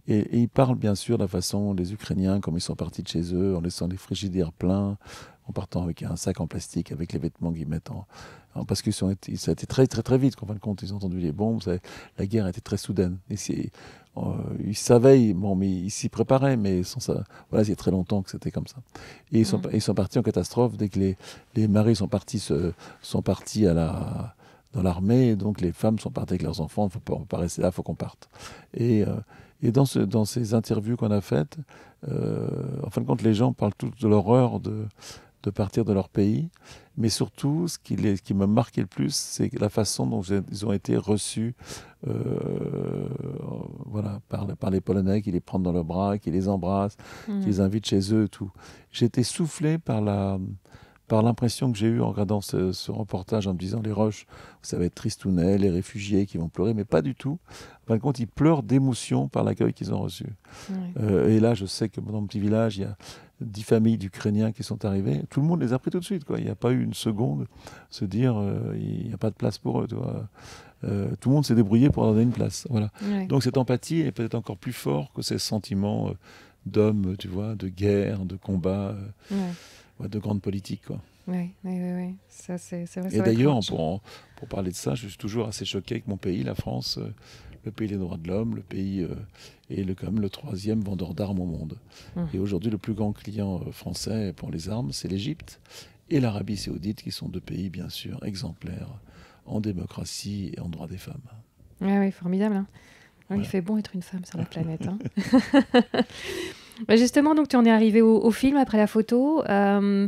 Et, ils parlent bien sûr de la façon les Ukrainiens, comme ils sont partis de chez eux, en laissant les frigidaires pleins, en partant avec un sac en plastique, avec les vêtements qu'ils mettent en. parce que ça a été très, très, très vite qu'en fin de compte, ils ont entendu les bombes. la guerre a été très soudaine. Et euh, ils savaient, bon, mais ils s'y préparaient, mais sans ça. Voilà, c'est très longtemps que c'était comme ça. Et ils sont, mm. ils sont partis en catastrophe dès que les, maris sont partis, sont partis à la dans l'armée, donc les femmes sont parties avec leurs enfants, faut pas, peut pas rester là, faut qu'on parte. Et, euh, et dans, ce, dans, ces interviews qu'on a faites, euh, en fin de compte, les gens parlent tous de l'horreur de, de partir de leur pays, mais surtout, ce qui, les, qui me marquait le plus, c'est la façon dont ils ont été reçus euh, voilà, par, par, les Polonais qui les prennent dans le bras, qui les embrassent, mmh. qui les invitent chez eux, tout. J'ai été soufflé par la, par l'impression que j'ai eue en regardant ce, reportage en me disant les roches, ça va être tristounet, les réfugiés qui vont pleurer, mais pas du tout. Par contre, ils pleurent d'émotion par l'accueil qu'ils ont reçu. Euh, et là, je sais que dans mon petit village, il y a dix familles d'Ukrainiens qui sont arrivées. Tout le monde les a pris tout de suite. Quoi. Il n'y a pas eu une seconde se dire euh, il n'y a pas de place pour eux. Euh, tout le monde s'est débrouillé pour leur donner une place. Voilà. Donc cette empathie est peut-être encore plus forte que ces sentiments d'hommes, tu vois, de guerre, de combat de grandes politiques, Quoi. Oui, oui, oui. Et d'ailleurs, pour, pour, parler de ça, je suis toujours assez choqué avec mon pays, la France, euh, le pays des droits de l'homme, le pays euh, et est le, quand même le troisième vendeur d'armes au monde. Hum. Et aujourd'hui, le plus grand client euh, français pour les armes, c'est l'Égypte et l'Arabie saoudite, qui sont deux pays, bien sûr, exemplaires en démocratie et en droits des femmes. Oui, oui, formidable. Hein. Il fait bon être une femme sur la [LAUGHS] planète. Hein. [LAUGHS] Bah, justement, donc tu en es arrivé au, film après la photo. Euh, ne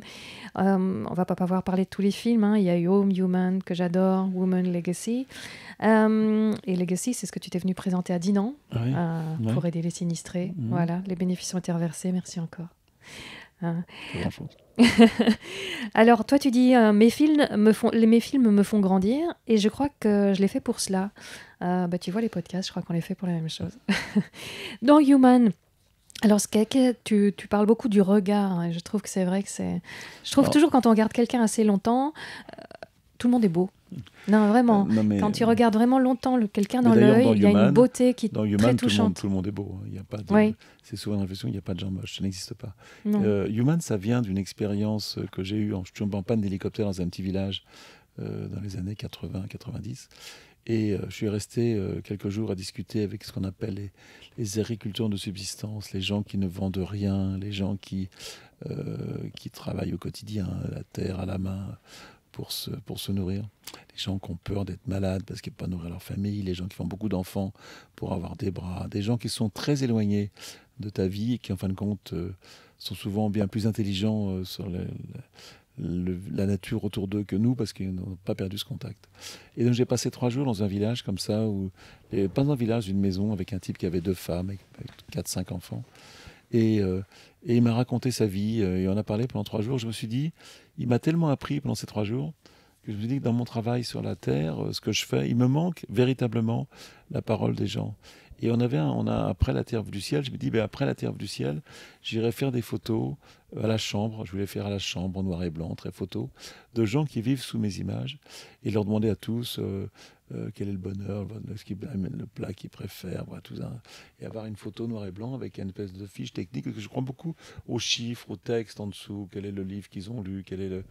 euh, on va pas pouvoir parler de tous les films. Hein. Il y a eu Home Human que j'adore, Woman Legacy. Euh, et Legacy, c'est ce que tu t'es venu présenter à Dinan ah euh, pour aider les sinistrés. Mhm. Voilà, les bénéfices ont été reversés. Merci encore. Hein. [LAUGHS] Alors toi tu dis mes films me font mes films me font grandir et je crois que je l'ai fait pour cela. bah, tu vois les podcasts, je crois qu'on les fait pour la même chose. [LAUGHS] Dans Human, alors, que tu, tu, parles beaucoup du regard. Hein, je trouve que c'est vrai que c'est. Je trouve toujours quand on regarde quelqu'un assez longtemps, euh, tout le monde est beau. Non, vraiment. Euh, quand tu regardes vraiment longtemps quelqu'un dans l'œil, il y a une beauté qui est très touchante. Tout le, monde, tout le monde est beau. Hein. Il a pas. C'est souvent une réflexion. Il n'y a pas de gens moches. Ça n'existe pas. Euh, Human, ça vient d'une expérience que j'ai eue en tombant panne d'hélicoptère dans un petit village dans les années 80-90. Et euh, je suis resté euh, quelques jours à discuter avec ce qu'on appelle les, agriculteurs de subsistance, les gens qui ne vendent rien, les gens qui, euh, qui travaillent au quotidien, la terre à la main, pour se, pour se nourrir. Les gens qui ont peur d'être malades parce qu'ils ne peuvent pas nourrir leur famille, les gens qui font beaucoup d'enfants pour avoir des bras, des gens qui sont très éloignés de ta vie et qui, en fin de compte, sont souvent bien plus intelligents sur le la nature autour d'eux que nous, parce qu'ils n'ont pas perdu ce contact. Et donc j'ai passé trois jours dans un village comme ça, où, pas un village, une maison avec un type qui avait deux femmes, avec, quatre, cinq enfants. Euh, et, il m'a raconté sa vie, euh, et on a parlé pendant trois jours. Je me suis dit, il m'a tellement appris pendant ces trois jours, que je me dis que dans mon travail sur la Terre, euh, ce que je fais, il me manque véritablement la parole des gens. Et on avait, on a après la Terre du ciel, je me dis, ben après la Terre du ciel, j'irai faire des photos euh, à la chambre. Je voulais faire à la chambre en noir et blanc, très photo, de gens qui vivent sous mes images et leur demander à tous. Euh, euh, quel est le bonheur, le, le plat qu'ils préfère, tout Et avoir une photo noir et blanc avec une espèce de fiche technique, que je crois beaucoup aux chiffres, aux textes en dessous, quel est le livre qu'ils ont lu, quelle est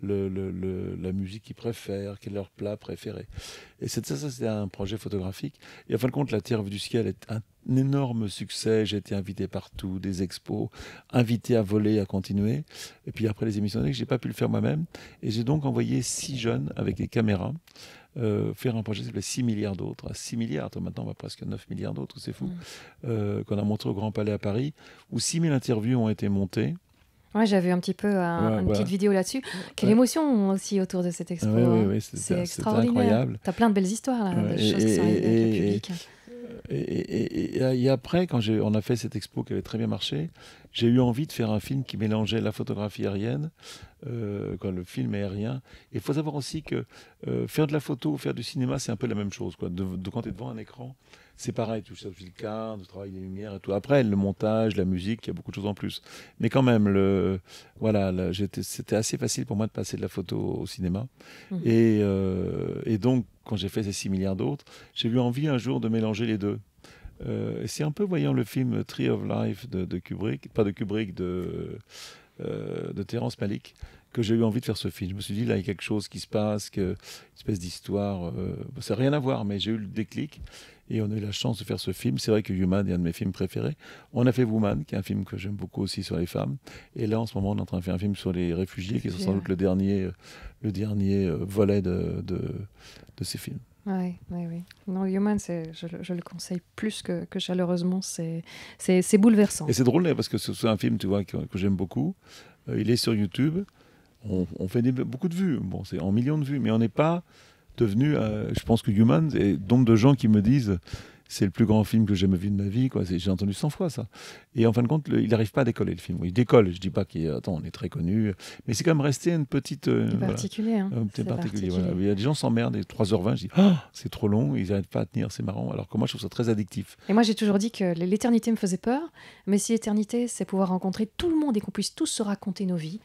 le, la musique qu'ils préfèrent, quel est leur plat préféré. Et c'est ça, ça c'était un projet photographique. Et en fin de compte, la Terre du ciel est un énorme succès. J'ai été invité partout, des expos, invité à voler, à continuer. Et puis après les émissions, j'ai pas pu le faire moi-même. Et j'ai donc envoyé six jeunes avec des caméras euh, faire un projet qui 6 milliards d'autres, à 6 milliards, maintenant on va presque 9 milliards d'autres, c'est fou, euh, qu'on a montré au Grand Palais à Paris, où 6000 interviews ont été montées. Ouais, j'avais un petit peu une petite vidéo là-dessus. Quelle émotion aussi autour de cette ah expo. Hein. c'est extraordinaire. Tu as plein de belles histoires là, des choses qui sont avec le public. Et, après, quand on a fait cette expo qui avait très bien marché, j'ai eu envie de faire un film qui mélangeait la photographie aérienne, euh, quand le film aérien. il faut savoir aussi que euh, faire de la photo, faire du cinéma, c'est un peu la même chose. De, de quand tu es devant un écran, c'est pareil, tout ça, le car le travail des lumières et tout. Après, le montage, la musique, il y a beaucoup de choses en plus. Mais quand même, le, voilà, c'était assez facile pour moi de passer de la photo au cinéma. Mmh. Euh, et, donc, quand j'ai fait ces 6 milliards d'autres, j'ai eu envie un jour de mélanger les deux. Euh, c'est un peu voyant le film Tree of Life de, Kubrick, pas de Kubrick, de, euh, de Terence Malick, que j'ai eu envie de faire ce film. Je me suis dit, là, il y a quelque chose qui se passe, que, une espèce d'histoire. Euh, ça n'a rien à voir, mais j'ai eu le déclic. Et on a eu la chance de faire ce film. C'est vrai que Human est un de mes films préférés. On a fait Woman, qui est un film que j'aime beaucoup aussi sur les femmes. Et là, en ce moment, on est en train de faire un film sur les réfugiés, qui sont sans doute le dernier, euh, le dernier euh, volet de, de, ces films. Oui, oui, oui. Non, Human, je, je, le conseille plus que, que chaleureusement. C'est bouleversant. Et c'est drôle, parce que c'est un film tu vois, que, j'aime beaucoup. Euh, il est sur YouTube. On, fait beaucoup de vues. Bon, c'est en millions de vues, mais on n'est pas devenu, euh, je pense que Human, et nombre de gens qui me disent c'est le plus grand film que j'ai jamais vu de ma vie, quoi. J'ai entendu 100 fois ça. Et en fin de compte, il n'arrive pas à décoller le film. Il décolle, je dis pas qu'il on est très connu, mais c'est quand même resté une petite. Euh, particulier, hein. Un petit particulier. Il y a des gens s'emmerdent et 3h20, je dis ah, c'est trop long, ils n'arrêtent pas à tenir, c'est marrant. Alors que moi, je trouve ça très addictif. Et moi, j'ai toujours dit que l'éternité me faisait peur, mais si l'éternité, c'est pouvoir rencontrer tout le monde et qu'on puisse tous se raconter nos vies,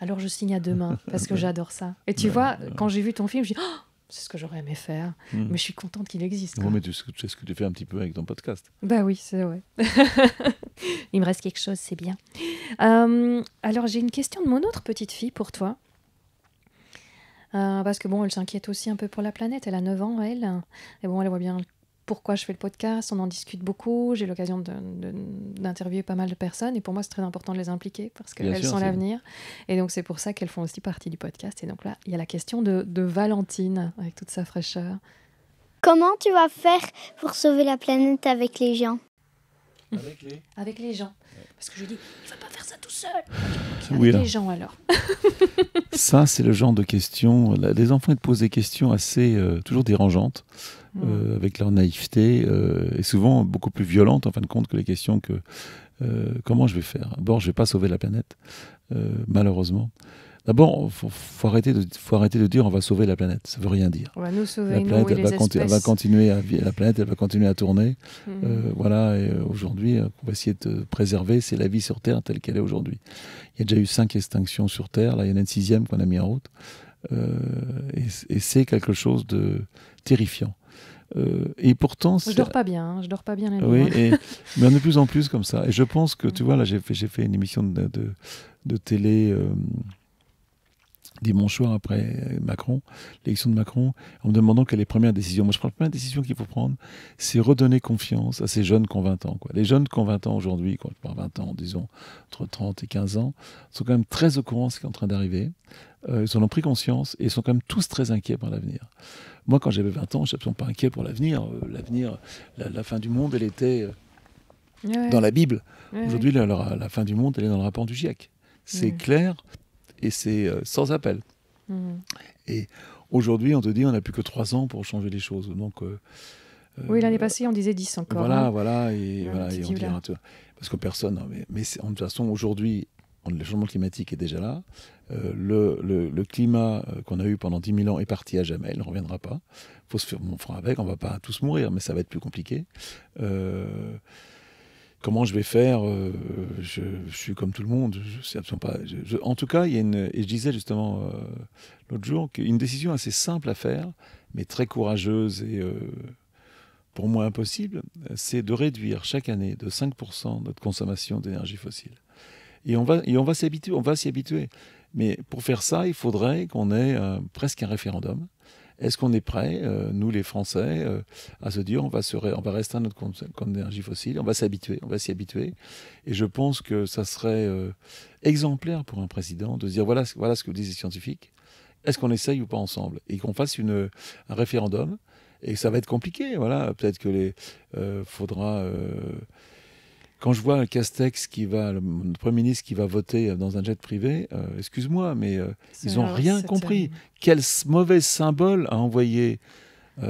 alors je signe à demain parce que [LAUGHS] j'adore ça. Et tu vois, quand j'ai vu ton film, je dis oh, c'est ce que j'aurais aimé faire. Hmm. Mais je suis contente qu'il existe. Non, mais tu sais ce que tu fais un petit peu avec ton podcast. Bah oui, c'est vrai. [LAUGHS] Il me reste quelque chose, c'est bien. Euh, alors, j'ai une question de mon autre petite fille pour toi. Euh, parce que bon, elle s'inquiète aussi un peu pour la planète. Elle a 9 ans, elle. Et bon, elle voit bien pourquoi je fais le podcast, on en discute beaucoup, j'ai l'occasion d'interviewer pas mal de personnes et pour moi c'est très important de les impliquer parce qu'elles sont l'avenir. Et donc c'est pour ça qu'elles font aussi partie du podcast. Et donc là, il y a la question de, Valentine avec toute sa fraîcheur. Comment tu vas faire pour sauver la planète avec les gens avec les... [LAUGHS] gens. Parce que je dis, il va pas faire ça tout seul. avec les gens alors. ça, c'est le genre de questions. Les enfants, ils te posent des questions assez euh, toujours dérangeantes. Euh, mm. avec leur naïveté, euh, et souvent beaucoup plus violente en fin de compte que les questions que euh, comment je vais faire D'abord, je vais pas sauver la planète, malheureusement. D'abord, il faut, arrêter de, faut arrêter de dire on va sauver la planète. Ça ne veut rien dire. On va nous sauver, la planète, va continuer à, la planète, elle va continuer à tourner. Mm. voilà, et aujourd'hui, on va essayer de préserver, c'est la vie sur Terre telle qu'elle est aujourd'hui. Il y a déjà eu cinq extinctions sur Terre, là, il y en a une sixième qu'on a mis en route. et c'est quelque chose de terrifiant. Euh, et pourtant, hein, je dors pas bien. je dors pas bien les Oui, hein. mais on est de plus en plus comme ça. Et je pense que mm. tu vois là, j'ai fait, j'ai fait une émission de, télé. Euh, dimanche soir après Macron, l'élection de Macron, en me demandant quelles est les premières décisions Moi, je prends la première décision qu'il faut prendre, c'est redonner confiance à ces jeunes qui ont 20 ans. Quoi. Les jeunes qui ont 20 ans aujourd'hui, quand je parle 20 ans, disons entre 30 et 15 ans, sont quand même très au courant de ce qui est en train d'arriver. Euh, ils en ont pris conscience et ils sont quand même tous très inquiets par l'avenir. Moi, quand j'avais 20 ans, je ne pas inquiet pour l'avenir. Euh, l'avenir, la, fin du monde, elle était euh, dans la Bible. Aujourd'hui, la, fin du monde, elle est dans le rapport du GIEC. C'est clair et c'est euh, sans appel. Mhm. Et aujourd'hui, on te dit, on n'a plus que 3 ans pour changer les choses. Donc. oui, l'année passée, on disait 10 encore. Voilà, hein. voilà, et, voilà, et on parce que personne, mais, mais de toute façon, aujourd'hui, le changement climatique est déjà là. Euh, le, climat euh, qu'on a eu pendant 10 000 ans est parti à jamais, il ne reviendra pas. Il faut se faire, mon front avec, on ne va pas tous mourir, mais ça va être plus compliqué. Euh, comment je vais faire je, suis comme tout le monde, je sais absolument pas. en tout cas, il y a une, et je disais justement l'autre jour qu'une décision assez simple à faire, mais très courageuse et pour moi impossible, c'est de réduire chaque année de 5% notre consommation d'énergie fossile. Et on va, et on va s'y habituer, on va s'y habituer. Mais pour faire ça, il faudrait qu'on ait euh, presque un référendum. Est-ce qu'on est prêt, euh, nous les Français, euh, à se dire on va, se on va notre compte, d'énergie fossile, on va s'habituer, on va s'y habituer. Et je pense que ça serait exemplaire pour un président de se dire voilà, voilà ce que disent les scientifiques. Est-ce qu'on essaye ou pas ensemble Et qu'on fasse une, un référendum. Et ça va être compliqué. Voilà, peut-être que les faudra quand je vois Castex qui va, le Premier ministre qui va voter euh, dans un jet privé, euh, excuse-moi, mais euh, ils n'ont rien compris. Quel mauvais symbole a envoyé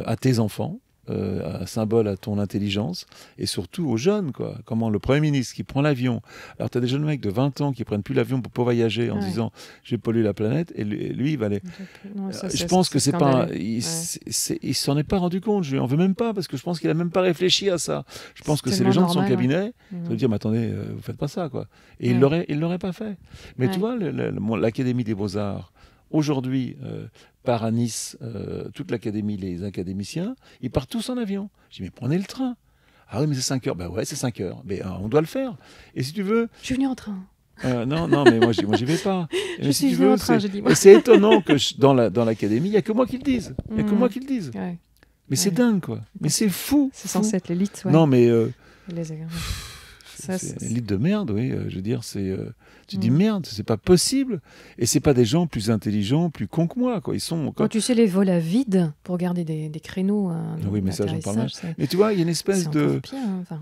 à tes enfants euh, un symbole à ton intelligence, et surtout aux jeunes, quoi. Comment le Premier ministre qui prend l'avion. Alors, tu as des jeunes mecs de 20 ans qui prennent plus l'avion pour voyager en disant j'ai pollué la planète, et lui, il va aller. je euh, pense que c'est pas. Il s'en est, pas rendu compte, je lui en veux même pas, parce que je pense qu'il a même pas réfléchi à ça. Je pense que c'est les gens de son cabinet qui mm. vont dire mais attendez, vous euh, vous faites pas ça, quoi. Et il l'aurait, il l'aurait pas fait. Mais tu vois, l'Académie des Beaux-Arts, aujourd'hui euh, par à Nice euh, toute l'académie, les académiciens, ils partent tous en avion. Je dis, mais prenez le train. Ah oui, mais c'est 5 heures. Ben ouais, c'est 5 heures. Mais ben, euh, on doit le faire. Et si tu veux. Je suis venu en train. non, non, mais moi, je j'y vais pas. [LAUGHS] je suis venu en train, je dis moi. C'est étonnant que dans l'académie, il n'y a que moi qui le dise. Il n'y a que mm. moi qui le dise. Mais c'est dingue, quoi. Mais c'est fou. C'est censé être l'élite, ouais. Non, mais. L'élite de merde, oui. je veux dire, c'est. Tu dis mm. merde, c'est pas possible. Et c'est pas des gens plus intelligents, plus cons que moi. Quoi. Ils sont. Quand tu sais les vols à vide pour garder des, créneaux. Hein, ah oui, mais ça j'en parle. Mais tu vois, il y a une espèce hein,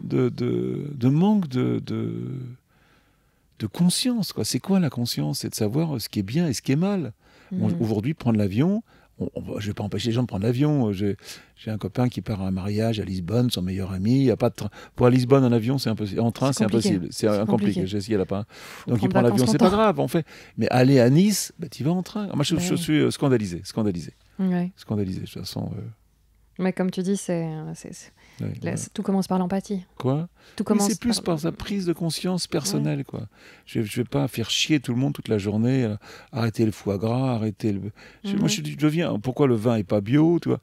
de, de, de, manque de, de, conscience. Quoi. C'est quoi la conscience C'est de savoir ce qui est bien et ce qui est mal. Mm. Aujourd'hui, prendre l'avion, je ne je vais pas empêcher les gens de prendre l'avion. Euh, j'ai un copain qui part à un mariage à Lisbonne, son meilleur ami. Il y a pas pour à Lisbonne en avion, c'est impossible. En train, c'est impossible. C'est compliqué. J'ai essayé pas. Donc il prend l'avion, c'est pas grave. En fait. Mais aller à Nice, bah, tu vas en train. Moi, je, suis euh, scandalisé, scandalisé, scandalisé. De toute façon. Euh. Mais comme tu dis, c'est tout commence par l'empathie. Quoi Tout commence. C'est plus par... sa prise de conscience personnelle, quoi. Je, ne vais pas faire chier tout le monde toute la journée. Euh, arrêter le foie gras, arrêter le. Mhm. Moi, je, je viens. Pourquoi le vin est pas bio, tu vois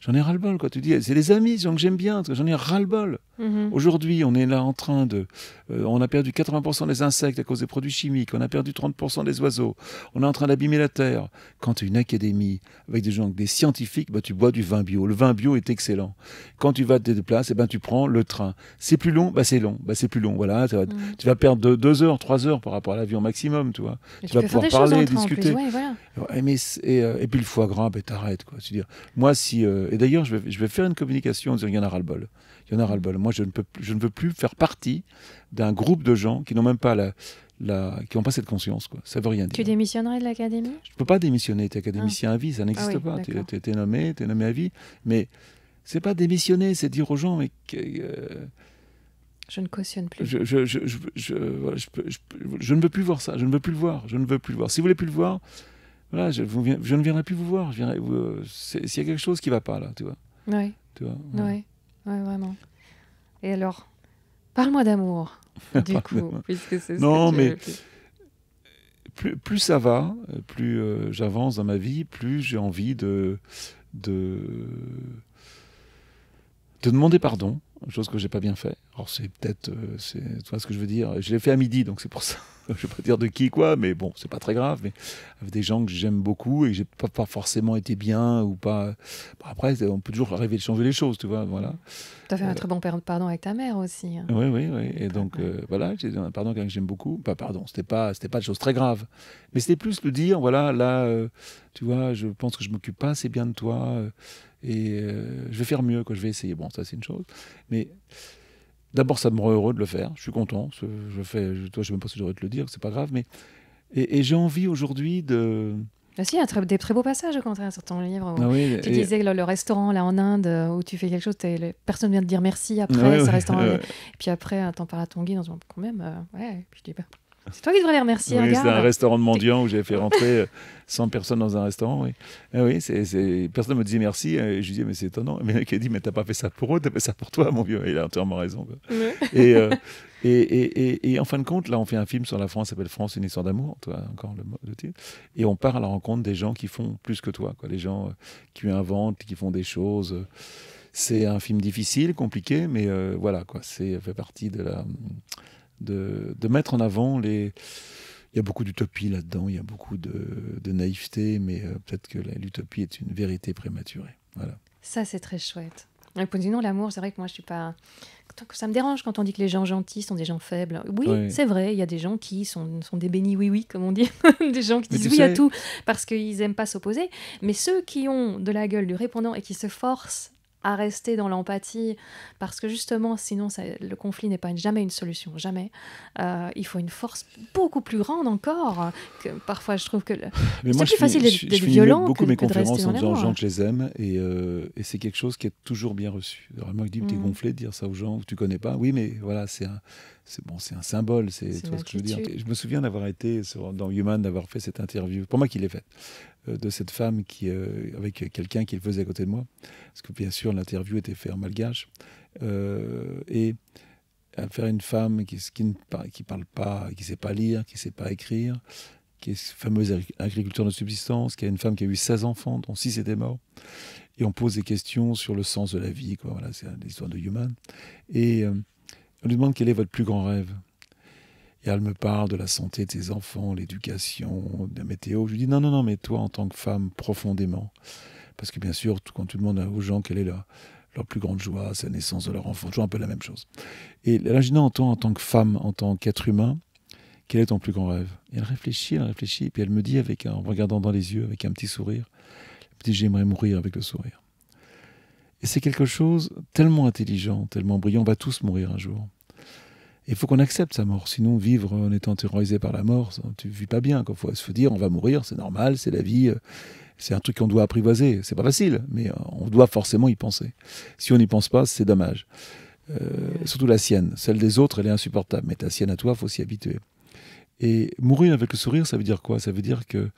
J'en ai ras le bol, quoi. Tu dis, c'est les amis, donc que j'aime bien. J'en ai ras le bol. Mhm. Aujourd'hui, on est là en train de... Euh, on a perdu 80% des insectes à cause des produits chimiques, on a perdu 30% des oiseaux, on est en train d'abîmer la Terre. Quand tu es une académie avec des gens, des scientifiques, bah, tu bois du vin bio. Le vin bio est excellent. Quand tu vas te déplacer, ben, tu prends le train. C'est plus long, bah, c'est long, bah, c'est plus long. Voilà, mhm. tu vas, perdre 2 heures, 3 heures par rapport à l'avion maximum. Tu, vois. tu, vas pouvoir parler, discuter. et, mais, euh, et, puis le foie gras, ben, t'arrêtes. Moi, si... Euh, et d'ailleurs, je vais, faire une communication en disant, il y en a ras-le-bol. Il y en a ras-le-bol moi, je ne, je ne veux plus faire partie d'un groupe de gens qui n'ont même pas la, la, qui pas cette conscience. Quoi. Ça veut rien dire. Tu démissionnerais de l'académie Je ne peux pas démissionner. Tu es académicien ah. à vie, ça n'existe ah pas. Tu es, nommé, tu es nommé à vie. Mais c'est pas démissionner, c'est dire aux gens, mais. Euh, je ne cautionne plus. Je, ne veux plus voir ça. Je ne veux plus le voir. Je ne veux plus voir. Si vous voulez plus le voir, voilà, je, ne viendrai plus vous voir. Euh, s'il y a quelque chose qui ne va pas là, tu vois. Oui. Tu vraiment. Et alors, parle-moi d'amour, [LAUGHS] du coup, puisque c'est Non, mais plus. ça va, euh, plus euh, j'avance dans ma vie, plus j'ai envie de, de, demander pardon, chose que j'ai pas bien fait. Alors c'est peut-être, euh, tu vois ce que je veux dire. Je l'ai fait à midi, donc c'est pour ça. [LAUGHS] je ne vais pas dire de qui quoi, mais bon, c'est pas très grave, mais avec des gens que j'aime beaucoup et que j'ai pas, pas forcément été bien ou pas. après, on peut toujours rêver de changer les choses, tu vois, voilà. Tu as fait un euh, très bon pardon avec ta mère aussi. Hein. Oui, oui, oui. Et donc, euh, voilà, j'ai un pardon que j'aime beaucoup. Pas bah, pardon, c'était pas, c'était pas de choses très graves, mais c'était plus le dire, voilà, là, euh, tu vois, je pense que je m'occupe pas assez bien de toi et je vais faire mieux, quoi, je vais essayer. Bon, ça, c'est une chose, mais D'abord, ça me rend heureux de le faire. Je suis content. Je fais, je, toi, je sais même pas si j'aurais te le dire, c'est pas grave. Mais et, j'ai envie aujourd'hui de. Ah si, il y a des très beaux passages au contraire sur ton livre. Ah tu disais le, le, restaurant là en Inde où tu fais quelque chose, personne personne vient te dire merci après, ce restaurant. Et puis après, un temps à ton guide, quand même, euh, ouais, puis je dis pas. Bah, c'est toi qui devrais les remercier. c'est un restaurant de mendiant où j'ai fait rentrer 100 euh, personnes dans un restaurant. Oui, ah oui personne ne me disait merci. Euh, je lui disais, mais c'est étonnant. Mais qui a dit, mais t'as pas fait ça pour eux, t'as fait ça pour toi, mon vieux. il a entièrement raison. Euh, [LAUGHS] et, et, en fin de compte, là, on fait un film sur la France, s'appelle France, une histoire d'amour, toi, encore le, titre. Et on part à la rencontre des gens qui font plus que toi, quoi. Les gens qui inventent, qui font des choses. C'est un film difficile, compliqué, mais voilà, quoi. C'est fait partie de la de, mettre en avant les. Il y a beaucoup d'utopie là-dedans, il y a beaucoup de, naïveté, mais euh, peut-être que l'utopie est une vérité prématurée. Voilà. Ça, c'est très chouette. Et puis, non, l'amour, c'est vrai que moi, je suis pas. Ça me dérange quand on dit que les gens gentils sont des gens faibles. Oui, c'est vrai, il y a des gens qui sont, des bénis oui-oui, comme on dit. [LAUGHS] des gens qui disent oui à tout parce qu'ils n'aiment pas s'opposer. Mais ceux qui ont de la gueule du répondant et qui se forcent à rester dans l'empathie, parce que justement, sinon, le conflit n'est pas jamais une solution, jamais. Euh, il faut une force beaucoup plus grande encore. Que parfois, je trouve que c'est plus facile d'être violent. Je beaucoup mes conférences en disant aux gens que je les aime, et, euh, et c'est quelque chose qui est toujours bien reçu. Vraiment, je dis, t'es mm. gonflé de dire ça aux gens que tu connais pas. Oui, mais voilà, c'est un c'est bon, c'est un symbole, c'est ce que je veux dire. Je me souviens d'avoir été dans Human, d'avoir fait cette interview, pour moi qui l'ai faite, euh, de cette femme qui, euh, avec quelqu'un qui le faisait à côté de moi, parce que bien sûr l'interview était faite en malgache, euh, et à faire une femme qui, qui ne parle pas, qui sait pas lire, qui sait pas écrire, qui est fameuse agriculture de subsistance, qui a une femme qui a eu 16 enfants, dont 6 étaient morts. Et on pose des questions sur le sens de la vie, quoi. Voilà, c'est l'histoire de Human. Et on lui demande quel est votre plus grand rêve. Et elle me parle de la santé de ses enfants, l'éducation, de la météo. Je lui dis non, non, non, mais toi en tant que femme, profondément. Parce que bien sûr, quand tu demandes aux gens quelle est leur, plus grande joie, c'est la naissance de leur enfant, toujours un peu la même chose. Et là, je dis non, en tant que femme, en tant qu'être humain, quel est ton plus grand rêve Et elle réfléchit, elle réfléchit, et puis elle me dit avec en me regardant dans les yeux, avec un petit sourire, elle dit j'aimerais mourir avec le sourire. Et c'est quelque chose tellement intelligent, tellement brillant, on va tous mourir un jour il faut qu'on accepte sa mort. Sinon, vivre en étant terrorisé par la mort, tu vis pas bien. Il faut se dire, on va mourir, c'est normal, c'est la vie. Euh, c'est un truc qu'on doit apprivoiser. C'est pas facile, mais euh, on doit forcément y penser. Si on n'y pense pas, c'est dommage. Euh, surtout la sienne. Celle des autres, elle est insupportable. Mais ta sienne à toi, faut s'y habituer. Et mourir avec le sourire, ça veut dire quoi Ça veut dire que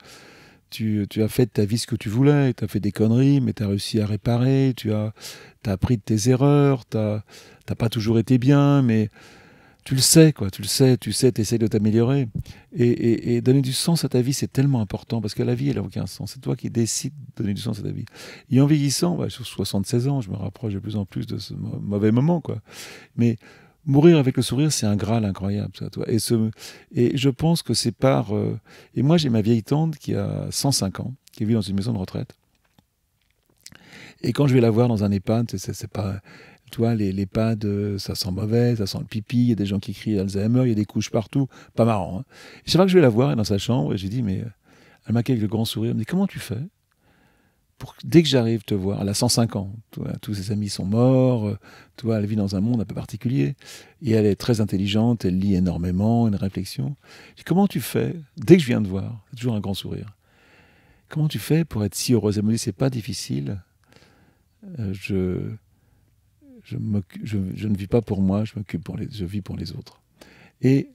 tu, as fait de ta vie ce que tu voulais, tu as fait des conneries, mais tu as réussi à réparer, tu as, as appris de tes erreurs, tu n'as pas toujours été bien, mais tu le sais, quoi, tu le sais, tu sais, tu essaies de t'améliorer. Et, donner du sens à ta vie, c'est tellement important parce que la vie, elle n'a aucun sens. C'est toi qui décides de donner du sens à ta vie. Et en vieillissant, bah, sur 76 ans, je me rapproche de plus en plus de ce mauvais moment, quoi. Mais mourir avec le sourire, c'est un graal incroyable, ça, toi. Et, ce, et je pense que c'est par. Euh, et moi, j'ai ma vieille tante qui a 105 ans, qui vit dans une maison de retraite. Et quand je vais la voir dans un EHPAD, c'est pas, tu les, les pads, euh, ça sent mauvais, ça sent le pipi, il y a des gens qui crient Alzheimer, il y a des couches partout, pas marrant. Hein. Et chaque que je vais la voir, elle est dans sa chambre, et j'ai dit, mais euh, elle m'a avec le grand sourire, elle me dit, comment tu fais pour dès que j'arrive te voir, elle a 105 ans, tous ses amis sont morts, euh, tu vois, elle vit dans un monde un peu particulier, et elle est très intelligente, elle lit énormément, une réflexion. comment tu fais, dès que je viens te voir, toujours un grand sourire, comment tu fais pour être si heureuse Elle me dit, c'est pas difficile, je je, ne vis pas pour moi, je m'occupe pour les, vis pour les autres. Et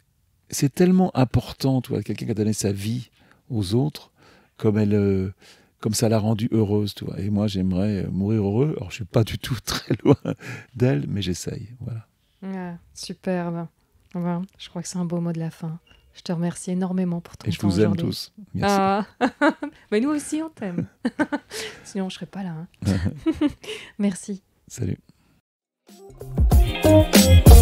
c'est tellement important, tu vois, quelqu'un qui a donné sa vie aux autres, comme elle, euh, comme ça l'a rendue heureuse, tu vois. Et moi, j'aimerais euh, mourir heureux. Alors, je suis pas du tout [LAUGHS] très loin d'elle, mais j'essaye, voilà. Ah, superbe. je crois que c'est un beau mot de la fin. Je te remercie énormément pour ton Et je vous aime tous. Merci. Ah. [LAUGHS] mais nous aussi, on t'aime. [LAUGHS] Sinon, je serais pas là. Hein. Merci. Salut. Música